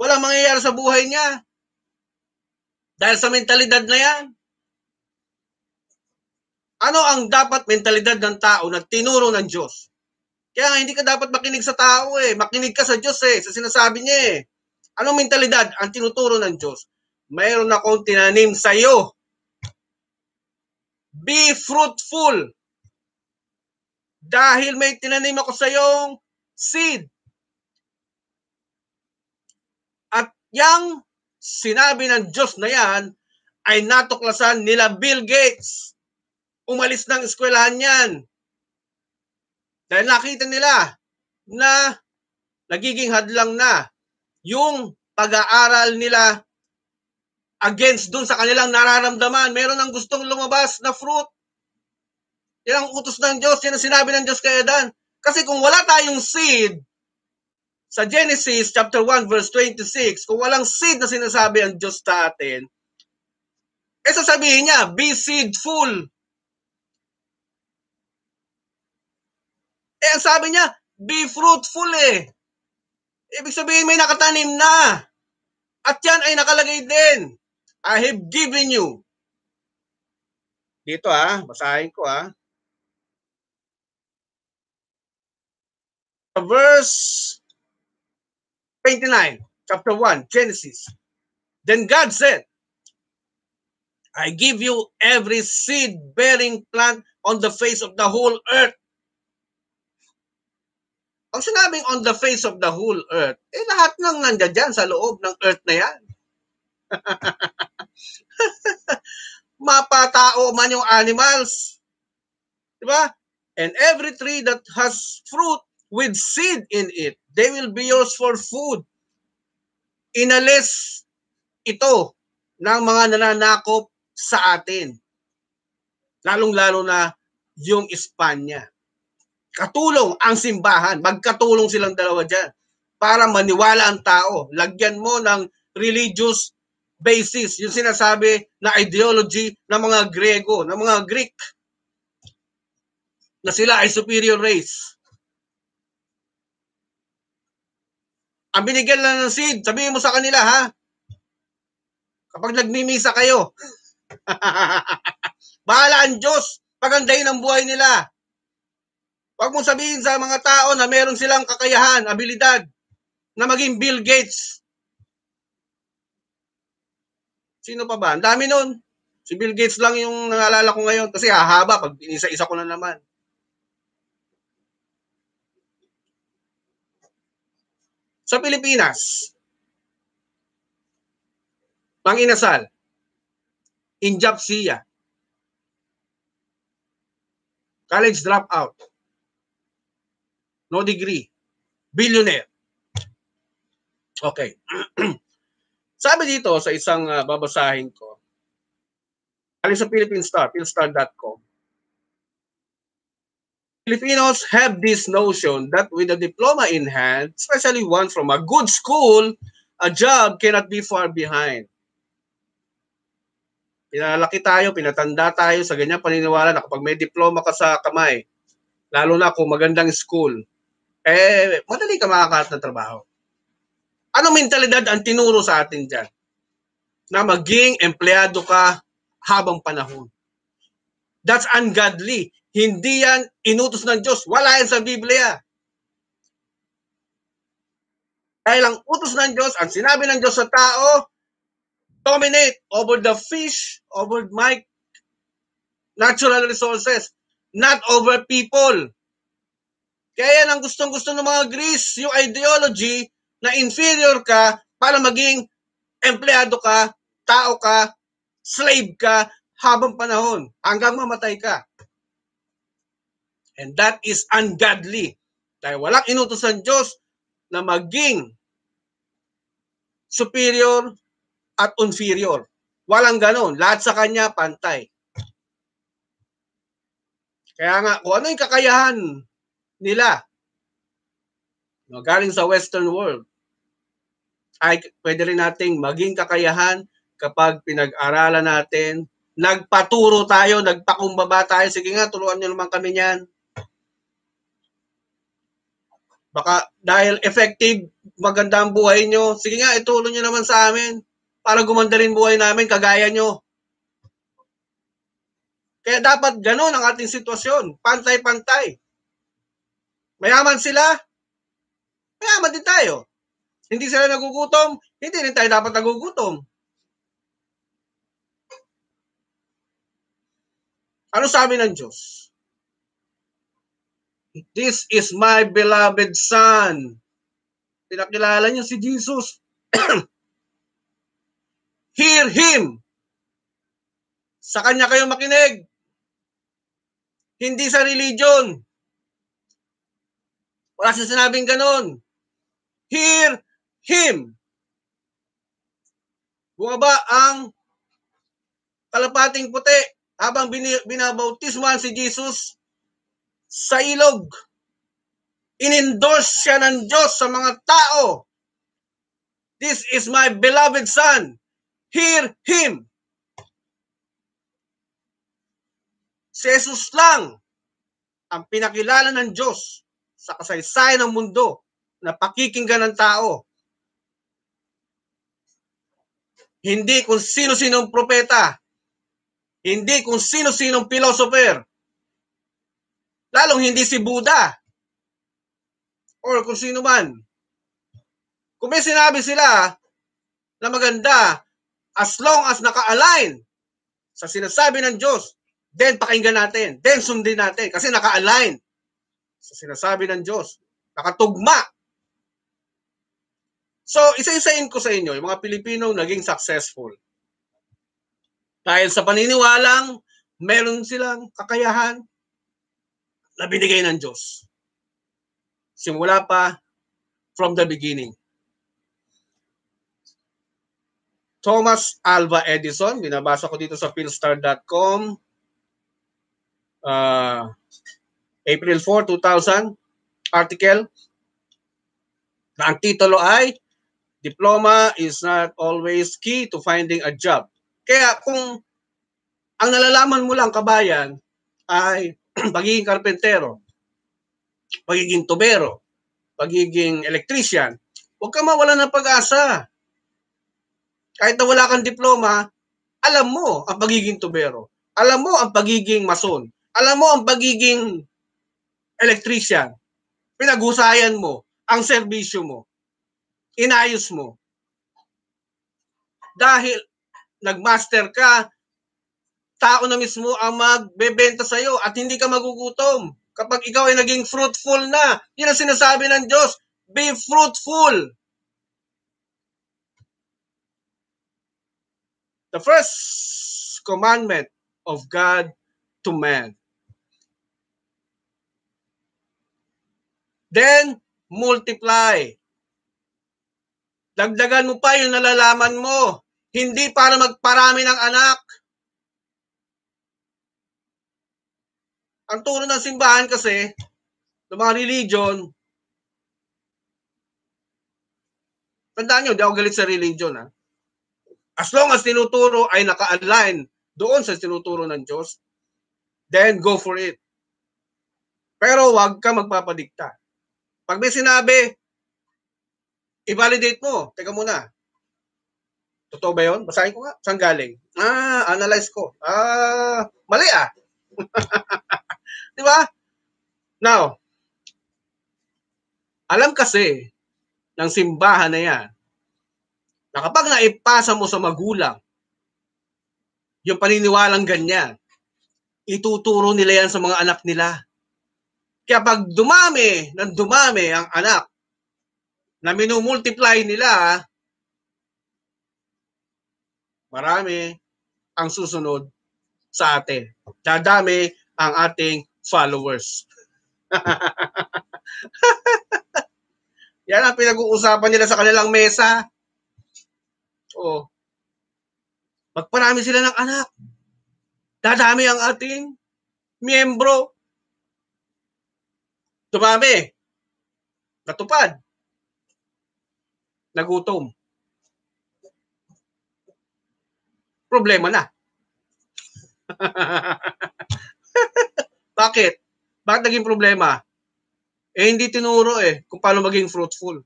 Wala mangyayari sa buhay niya. Dahil sa mentalidad na yan. Ano ang dapat mentalidad ng tao na tinuro ng Diyos? Kaya nga, hindi ka dapat makinig sa tao eh. Makinig ka sa Diyos eh, sa sinasabi niya eh. Anong mentalidad ang tinuturo ng Diyos? Mayroon na akong tinanim sa iyo. Be fruitful. Dahil may tinanim ako sa iyong seed. At yang sinabi ng Diyos na yan ay natuklasan nila Bill Gates. Umalis ng eskwelahan yan dahil nakita nila na nagiging hadlang na yung pag-aaral nila against dun sa kanilang nararamdaman. Meron ang gustong lumabas na fruit. Yan ang utos ng Diyos. Yan ang sinabi ng Diyos kay Adan. Kasi kung wala tayong seed, sa Genesis chapter 1 verse 26, kung walang seed na sinasabi ang Diyos sa atin, eh sasabihin niya, be seedful. Eh, ang sabi niya, be fruitful eh. Ibig sabihin may nakatanim na. At yan ay nakalagay din. I have given you. Dito ah, basahin ko ah. Verse 29, chapter 1, Genesis. Then God said, I give you every seed-bearing plant on the face of the whole earth ang sinabing on the face of the whole earth, eh lahat ng nandiyan sa loob ng earth na yan. [laughs] Mapatao man yung animals. Di ba? And every tree that has fruit with seed in it, they will be yours for food. Inalis ito ng mga nananakop sa atin. Lalong-lalo na yung Espanya. Katulong ang simbahan. Magkatulong silang dalawa dyan para maniwala ang tao. Lagyan mo ng religious basis, yung sinasabi na ideology ng mga Grego, ng mga Greek, na sila ay superior race. Ang binigyan lang ng seed, sabihin mo sa kanila ha, kapag nagmimisa kayo, [laughs] bahala ang Diyos, pagandahin ang buhay nila. Huwag mong sabihin sa mga tao na meron silang kakayahan, abilidad, na maging Bill Gates. Sino pa ba? Ang dami nun. Si Bill Gates lang yung nangalala ko ngayon kasi hahaba pag inisa-isa ko na naman. Sa Pilipinas, Panginasal, Inasal, Injab Siya, college dropout, no degree, billionaire. Okay. [clears throat] Sabi dito sa isang uh, babasahin ko, alin sa Philippine Star, philstar.com, Filipinos have this notion that with a diploma in hand, especially one from a good school, a job cannot be far behind. Pinalaki tayo, pinatanda tayo sa ganyang paniniwala na kapag may diploma ka sa kamay, lalo na kung magandang school, eh, madali ka makakaas ng trabaho. Ano mentalidad ang tinuro sa atin dyan? Na maging empleyado ka habang panahon. That's ungodly. Hindi yan inutos ng Diyos. Wala yan sa Biblia. Dahil ang utos ng Diyos, ang sinabi ng Diyos sa tao, dominate over the fish, over my natural resources, not over people. Kaya yan ang gustong-gusto ng mga Greece, yung ideology na inferior ka para maging empleyado ka, tao ka, slave ka habang panahon, hanggang mamatay ka. And that is ungodly. Dahil walang inutos ng Diyos na maging superior at inferior. Walang ganon. Lahat sa kanya, pantay. Kaya nga, kung ano yung kakayahan nila. No, galing sa Western world. Ay, pwede rin nating maging kakayahan kapag pinag-aralan natin, nagpaturo tayo, nagpakumbaba tayo. Sige nga, turuan niyo naman kami niyan. Baka dahil effective, maganda ang buhay niyo. Sige nga, itulong niyo naman sa amin para gumanda rin buhay namin kagaya niyo. Kaya dapat ganun ang ating sitwasyon, pantay-pantay. Mayaman sila, mayaman din tayo. Hindi sila nagugutom, hindi rin tayo dapat nagugutom. Ano sabi ng Diyos? This is my beloved son. Pinakilala niya si Jesus. [clears throat] Hear him. Sa kanya kayo makinig. Hindi sa religion. Wala siya sinabing ganun. Hear him. Bumaba ang kalapating puti habang binabautisman si Jesus sa ilog. Inendorse siya ng Diyos sa mga tao. This is my beloved son. Hear him. Si Jesus lang ang pinakilala ng Diyos sa kasaysayan ng mundo na pakikinggan ng tao. Hindi kung sino-sinong propeta. Hindi kung sino-sinong philosopher. Lalong hindi si Buddha. Or kung sino man. Kung may sinabi sila na maganda, as long as naka-align sa sinasabi ng Diyos, then pakinggan natin, then sundin natin kasi naka-align sa sinasabi ng Diyos. Nakatugma. So, isa-isain ko sa inyo, yung mga Pilipino naging successful. Dahil sa paniniwalang, meron silang kakayahan na binigay ng Diyos. Simula pa from the beginning. Thomas Alva Edison, binabasa ko dito sa philstar.com. Uh, ah, April 4, 2000, article na ang titulo ay Diploma is not always key to finding a job. Kaya kung ang nalalaman mo lang kabayan ay [clears throat] pagiging karpentero, pagiging tubero, pagiging electrician, huwag ka mawala ng pag-asa. Kahit na wala kang diploma, alam mo ang pagiging tubero. Alam mo ang pagiging mason. Alam mo ang pagiging electrician, pinaghusayan mo ang serbisyo mo, inayos mo. Dahil nagmaster ka, tao na mismo ang magbebenta sa iyo at hindi ka magugutom. Kapag ikaw ay naging fruitful na, yun ang sinasabi ng Diyos, be fruitful. The first commandment of God to man. Then, multiply. Dagdagan mo pa yung nalalaman mo. Hindi para magparami ng anak. Ang turo ng simbahan kasi, ng mga religion, tandaan nyo, hindi ako galit sa religion. Ha? As long as tinuturo ay naka-align doon sa tinuturo ng Diyos, then go for it. Pero wag ka magpapadikta. Pag may sinabi, i-validate mo. Teka muna. Totoo ba yun? Basahin ko nga. Saan galing? Ah, analyze ko. Ah, mali ah. [laughs] Di ba? Now, alam kasi ng simbahan na yan na kapag naipasa mo sa magulang yung paniniwalang ganyan, ituturo nila yan sa mga anak nila. Kapag dumami ng dumami ang anak na minumultiply nila, marami ang susunod sa atin. Dadami ang ating followers. [laughs] Yan ang pinag-uusapan nila sa kanilang mesa. Oo. Oh. Magparami sila ng anak. Dadami ang ating miyembro. Dumami. Natupad. Nagutom. Problema na. [laughs] Bakit? Bakit naging problema? Eh, hindi tinuro eh kung paano maging fruitful.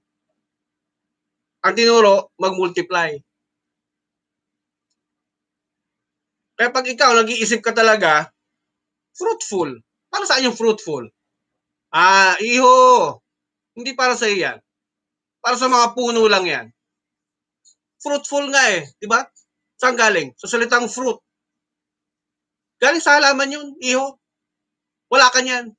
Ang tinuro, mag-multiply. Kaya pag ikaw, nag-iisip ka talaga, fruitful. Para saan yung fruitful? Ah, iho, hindi para sa iyo yan. Para sa mga puno lang yan. Fruitful nga eh, di ba? Saan galing? Sa salitang fruit. Galing sa halaman yun, iho. Wala ka niyan.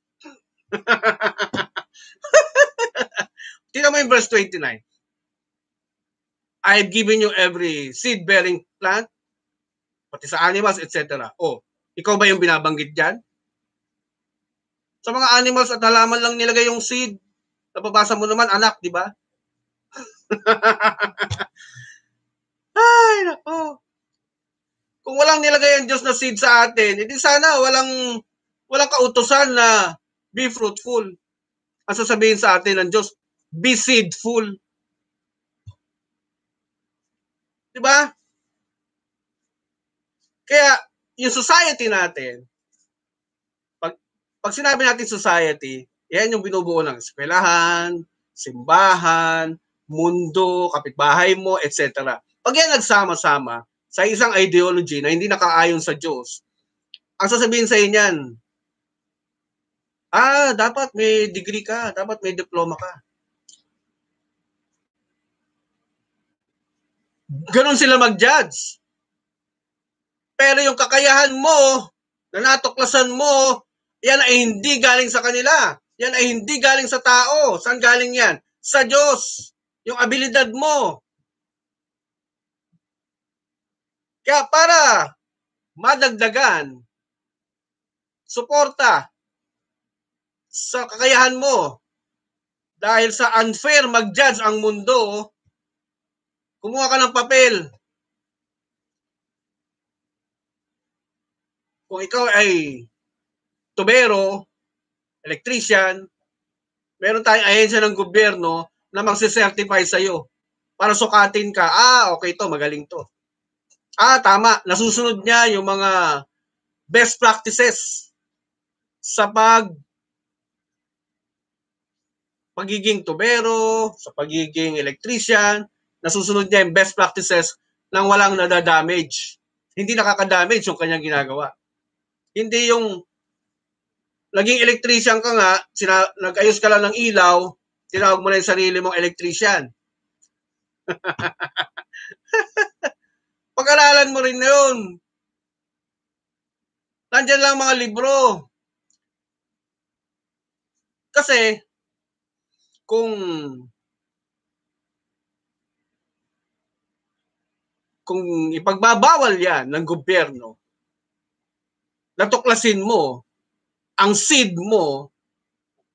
[laughs] Tingnan mo yung verse 29. I have given you every seed-bearing plant, pati sa animals, etc. O, oh, ikaw ba yung binabanggit dyan? Sa mga animals at halaman lang nilagay yung seed. Nababasa mo naman, anak, di ba? [laughs] Ay, nako. Kung walang nilagay ang Diyos na seed sa atin, hindi eh sana walang walang kautosan na be fruitful. Ang sasabihin sa atin ng Diyos, be seedful. Di ba? Kaya yung society natin, pag sinabi natin society, yan yung binubuo ng eskwelahan, simbahan, mundo, kapitbahay mo, etc. Pag yan nagsama-sama sa isang ideology na hindi nakaayon sa Diyos, ang sasabihin sa inyan, ah, dapat may degree ka, dapat may diploma ka. Ganon sila mag-judge. Pero yung kakayahan mo, na natuklasan mo, yan ay hindi galing sa kanila. Yan ay hindi galing sa tao. Saan galing yan? Sa Diyos. Yung abilidad mo. Kaya para madagdagan, suporta sa kakayahan mo dahil sa unfair mag-judge ang mundo, kumuha ka ng papel. Kung ikaw ay tubero, electrician, meron tayong ahensya ng gobyerno na magse-certify sa iyo para sukatin ka. Ah, okay to, magaling to. Ah, tama, nasusunod niya yung mga best practices sa pag pagiging tubero, sa pagiging electrician, nasusunod niya yung best practices nang walang nadadamage. Hindi nakakadamage yung kanyang ginagawa. Hindi yung naging electrician ka nga, sina, nag-ayos ka lang ng ilaw, tinawag mo na yung sarili mong electrician. [laughs] Pag-aralan mo rin na yun. Nandyan lang mga libro. Kasi, kung kung ipagbabawal yan ng gobyerno, natuklasin mo ang seed mo,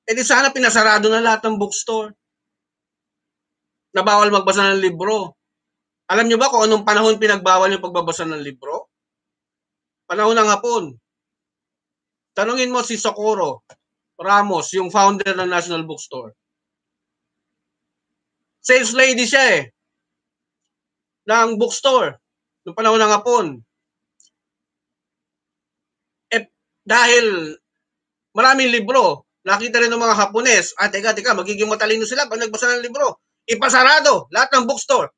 eh di sana pinasarado na lahat ng bookstore. Na bawal magbasa ng libro. Alam nyo ba kung anong panahon pinagbawal yung pagbabasa ng libro? Panahon ng hapon. Tanungin mo si Socorro Ramos, yung founder ng National Bookstore. Sales lady siya eh. Ng bookstore. Noong panahon ng hapon. Eh, dahil maraming libro. Nakita rin ng mga Hapones, ah, teka, teka, magiging matalino sila pag nagbasa ng libro. Ipasarado, lahat ng bookstore.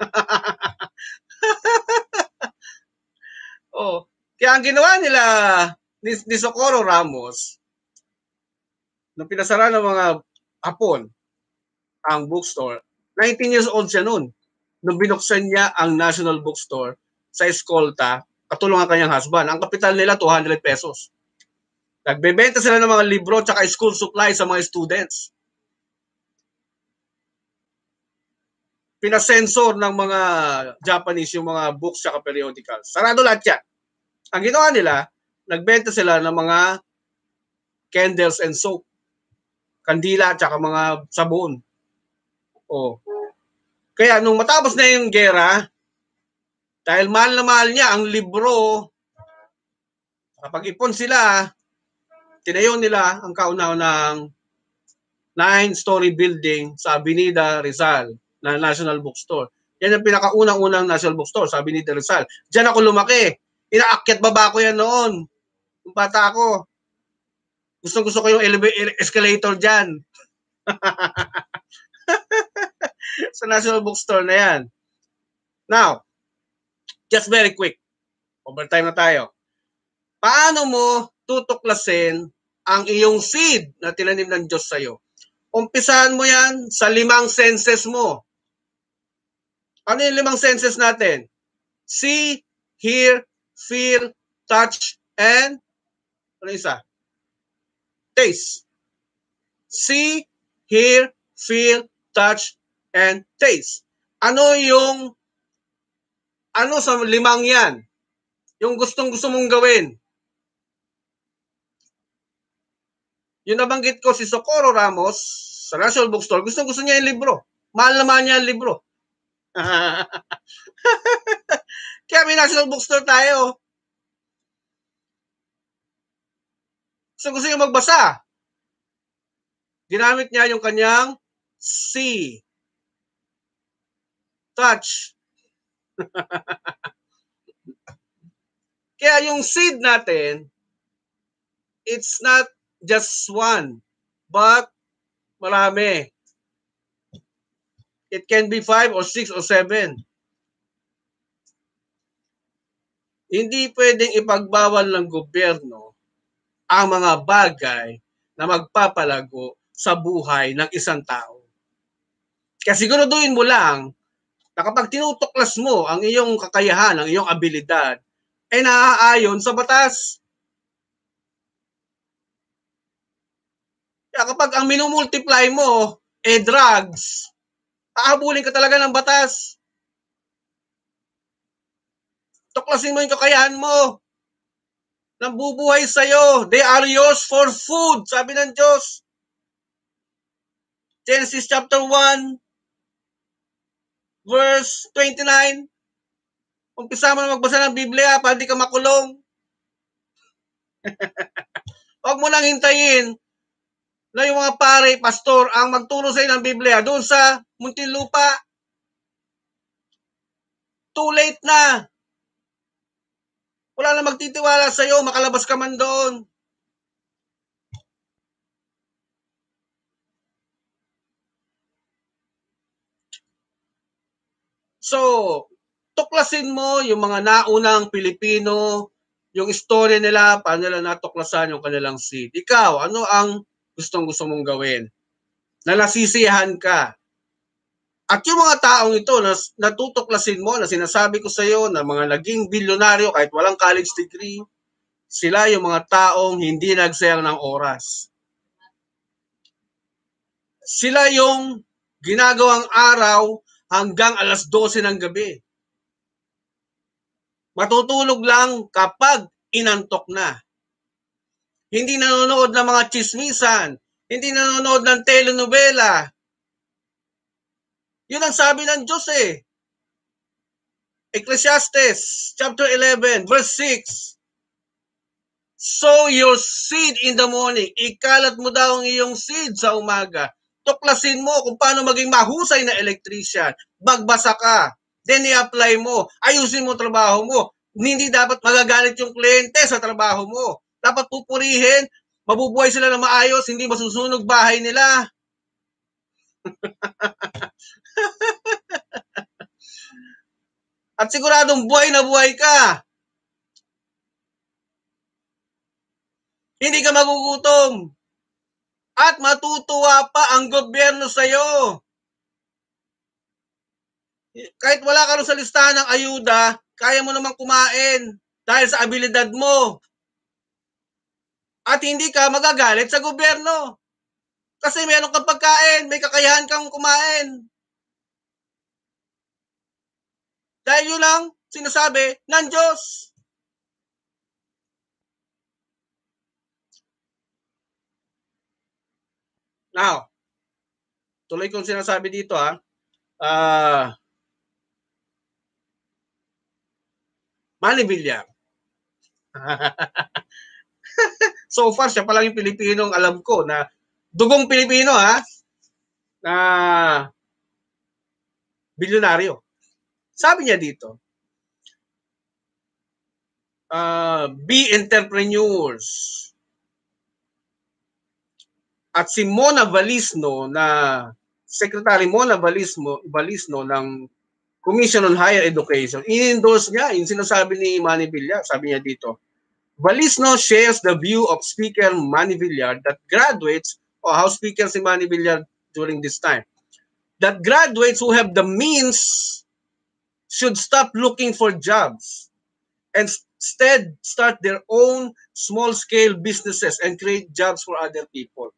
[laughs] oh, kaya ang ginawa nila ni, ni Socorro Ramos, nung pinasara ng mga Hapon, ang bookstore, 19 years old siya noon. Nung binuksan niya ang National Bookstore sa Escolta, katulong ang kanyang husband. Ang kapital nila, 200 pesos. Nagbebenta sila ng mga libro tsaka school supplies sa mga students. Pinasensor ng mga Japanese yung mga books at periodicals. Sarado lahat yan. Ang ginawa nila, nagbenta sila ng mga candles and soap. Kandila tsaka mga sabon. O. Oh. Kaya nung matapos na yung gera, dahil mahal na mahal niya ang libro, kapag ipon sila, tinayo nila ang kauna-unang nine-story building sa Avenida Rizal na National Bookstore. Yan ang pinakaunang-unang National Bookstore sa Avenida Rizal. Diyan ako lumaki. Inaakyat baba ko yan noon. Yung bata ako. Gusto gusto ko yung elevator escalator diyan. [laughs] sa National Bookstore na yan. Now, just very quick. Overtime na tayo. Paano mo tutuklasin ang iyong seed na tinanim ng Diyos sa iyo. Umpisahan mo yan sa limang senses mo. Ano yung limang senses natin? See, hear, feel, touch, and ano isa? Taste. See, hear, feel, touch, and taste. Ano yung ano sa limang yan? Yung gustong gusto mong gawin. Yung nabanggit ko si Socorro Ramos sa National Bookstore, gusto gusto niya yung libro. Mahal naman niya yung libro. [laughs] Kaya may National Bookstore tayo. So gusto niya magbasa. Ginamit niya yung kanyang C. Touch. [laughs] Kaya yung seed natin, it's not just one, but marami. It can be five or six or seven. Hindi pwedeng ipagbawal ng gobyerno ang mga bagay na magpapalago sa buhay ng isang tao. Kasi siguraduhin mo lang na kapag tinutuklas mo ang iyong kakayahan, ang iyong abilidad, ay naaayon sa batas. Ah, kapag ang minumultiply mo, eh drugs, aabulin ka talaga ng batas. Tuklasin mo yung kakayahan mo. Nang bubuhay sa'yo, they are yours for food, sabi ng Diyos. Genesis chapter 1, verse 29. Umpisa mo na magbasa ng Biblia para di ka makulong. [laughs] Huwag mo lang hintayin na yung mga pare, pastor, ang magturo sa inyo ng Biblia doon sa Muntinlupa. Too late na. Wala na magtitiwala sa iyo, makalabas ka man doon. So, tuklasin mo yung mga naunang Pilipino, yung story nila, paano nila natuklasan yung kanilang seed. Ikaw, ano ang gustong gusto mong gawin. Na nasisiyahan ka. At yung mga taong ito na natutuklasin mo na sinasabi ko sa iyo na mga naging bilyonaryo kahit walang college degree, sila yung mga taong hindi nagsayang ng oras. Sila yung ginagawang araw hanggang alas 12 ng gabi. Matutulog lang kapag inantok na hindi nanonood ng mga chismisan, hindi nanonood ng telenovela. Yun ang sabi ng Diyos eh. Ecclesiastes chapter 11 verse 6. Sow your seed in the morning. Ikalat mo daw ang iyong seed sa umaga. Tuklasin mo kung paano maging mahusay na electrician. Magbasa ka. Then i-apply mo. Ayusin mo trabaho mo. Hindi dapat magagalit yung kliyente sa trabaho mo dapat pupurihin, mabubuhay sila na maayos, hindi masusunog bahay nila. [laughs] At siguradong buhay na buhay ka. Hindi ka magugutom. At matutuwa pa ang gobyerno sa iyo. Kahit wala ka sa listahan ng ayuda, kaya mo naman kumain dahil sa abilidad mo at hindi ka magagalit sa gobyerno. Kasi meron kang pagkain, may kakayahan kang kumain. Dahil yun lang sinasabi ng Diyos. Now, tuloy kong sinasabi dito ha. Ah, uh, Manny Villar. [laughs] [laughs] so far, siya pala yung Pilipinong alam ko na dugong Pilipino ha, na bilyonaryo. Sabi niya dito, uh, be entrepreneurs. At si Mona Valisno na Secretary Mona Valismo, Valisno ng Commission on Higher Education, in-endorse niya in sinasabi ni Manny Villa, sabi niya dito, Balisno shares the view of Speaker Manny Villar that graduates, or House Speaker si Manny Villar during this time, that graduates who have the means should stop looking for jobs and instead start their own small-scale businesses and create jobs for other people.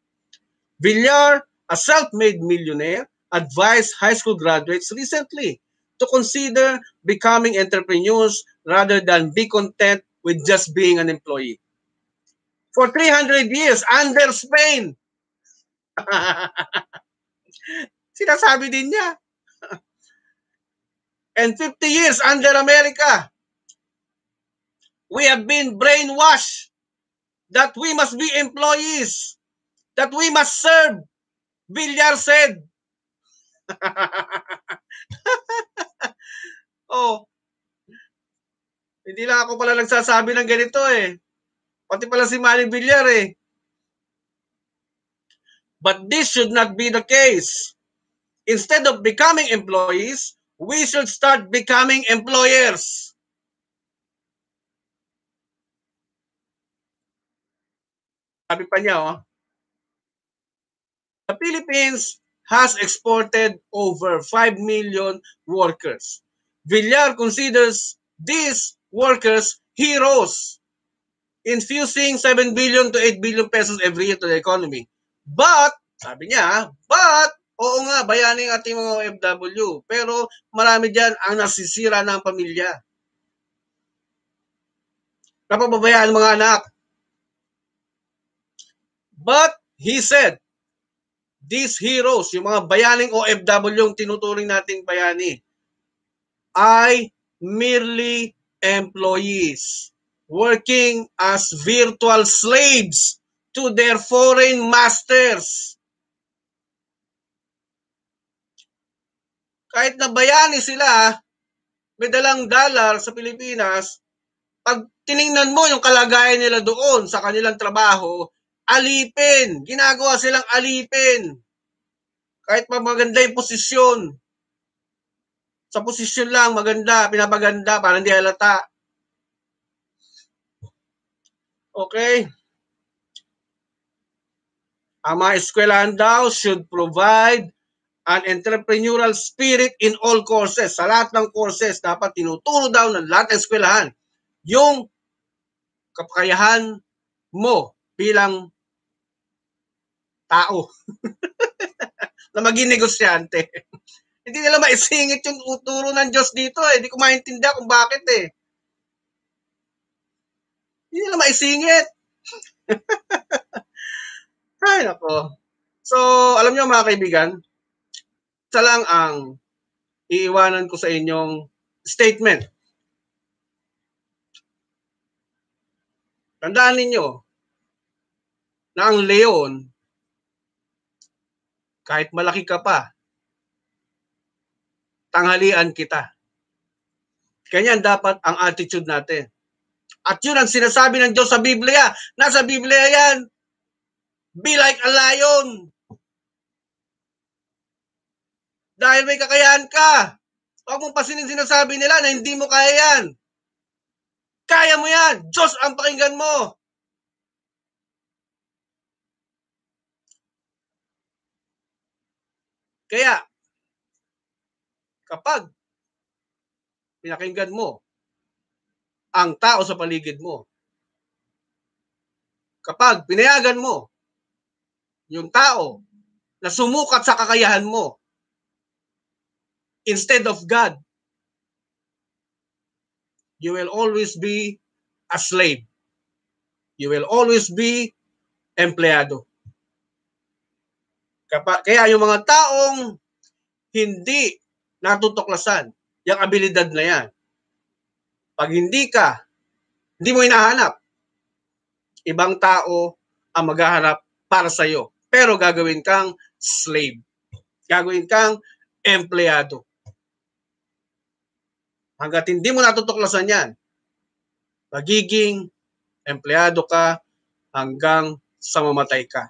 Villar, a self-made millionaire, advised high school graduates recently to consider becoming entrepreneurs rather than be content with just being an employee. For 300 years, under Spain. [laughs] Sinasabi din niya. [laughs] And 50 years under America. We have been brainwashed that we must be employees, that we must serve, Villar said. [laughs] oh, hindi lang ako pala nagsasabi ng ganito eh. Pati pala si Manny Villar eh. But this should not be the case. Instead of becoming employees, we should start becoming employers. Sabi pa niya, oh. The Philippines has exported over 5 million workers. Villar considers this workers heroes, infusing 7 billion to 8 billion pesos every year to the economy. But, sabi niya, but, oo nga, bayanin ating mga OFW. Pero marami dyan ang nasisira ng pamilya. ang mga anak. But, he said, these heroes, yung mga bayaning OFW yung tinuturing nating bayani, ay merely employees working as virtual slaves to their foreign masters. Kahit na bayani sila, ah, may dalang dollar sa Pilipinas, pag tiningnan mo yung kalagayan nila doon sa kanilang trabaho, alipin. Ginagawa silang alipin. Kahit pa maganda yung posisyon, sa posisyon lang, maganda, pinapaganda, para hindi halata. Okay? Ang mga eskwelahan daw should provide an entrepreneurial spirit in all courses. Sa lahat ng courses, dapat tinuturo daw ng lahat ng eskwelahan yung kakayahan mo bilang tao [laughs] na maging negosyante. Hindi nila maisingit yung uturo ng Diyos dito eh. Hindi ko maintindihan kung bakit eh. Hindi nila maisingit. [laughs] Ay, nako. So, alam nyo mga kaibigan, sa lang ang iiwanan ko sa inyong statement. Tandaan ninyo na ang leon, kahit malaki ka pa, tanghalian kita. Ganyan dapat ang attitude natin. At yun ang sinasabi ng Diyos sa Biblia. Nasa Biblia yan. Be like a lion. Dahil may kakayahan ka. Huwag mong pasinin sinasabi nila na hindi mo kaya yan. Kaya mo yan. Diyos ang pakinggan mo. Kaya, kapag pinakinggan mo ang tao sa paligid mo, kapag pinayagan mo yung tao na sumukat sa kakayahan mo instead of God, you will always be a slave. You will always be empleyado. Kaya yung mga taong hindi natutuklasan yung abilidad na yan. Pag hindi ka, hindi mo hinahanap. Ibang tao ang maghahanap para sa iyo. Pero gagawin kang slave. Gagawin kang empleyado. Hanggat hindi mo natutuklasan yan, magiging empleyado ka hanggang sa mamatay ka.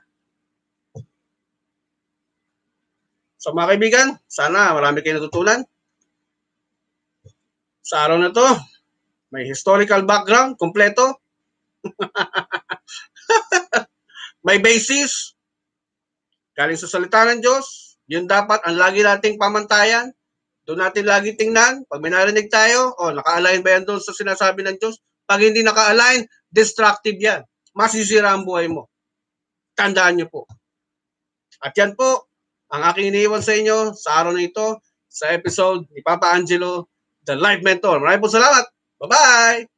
So mga kaibigan, sana marami kayo natutunan. Sa araw na to, may historical background, kompleto. [laughs] may basis. Galing sa salita ng Diyos. Yun dapat ang lagi nating pamantayan. Doon natin lagi tingnan. Pag may narinig tayo, oh, naka-align ba yan doon sa sinasabi ng Diyos? Pag hindi naka-align, destructive yan. Masisira ang buhay mo. Tandaan niyo po. At yan po, ang aking iniwan sa inyo sa araw na ito sa episode ni Papa Angelo, The Life Mentor. Maraming po salamat. Bye-bye!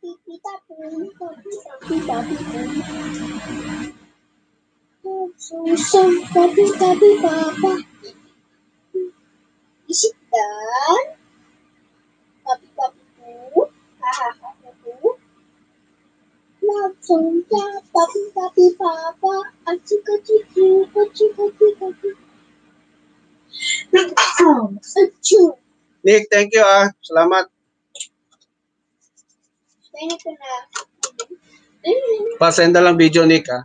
Susah, tapi tapi papa. Tapi tapi bu, Langsung ya, tapi tapi papa. Nick, thank you ah. Selamat. Pasend na lang video, Nick, ha?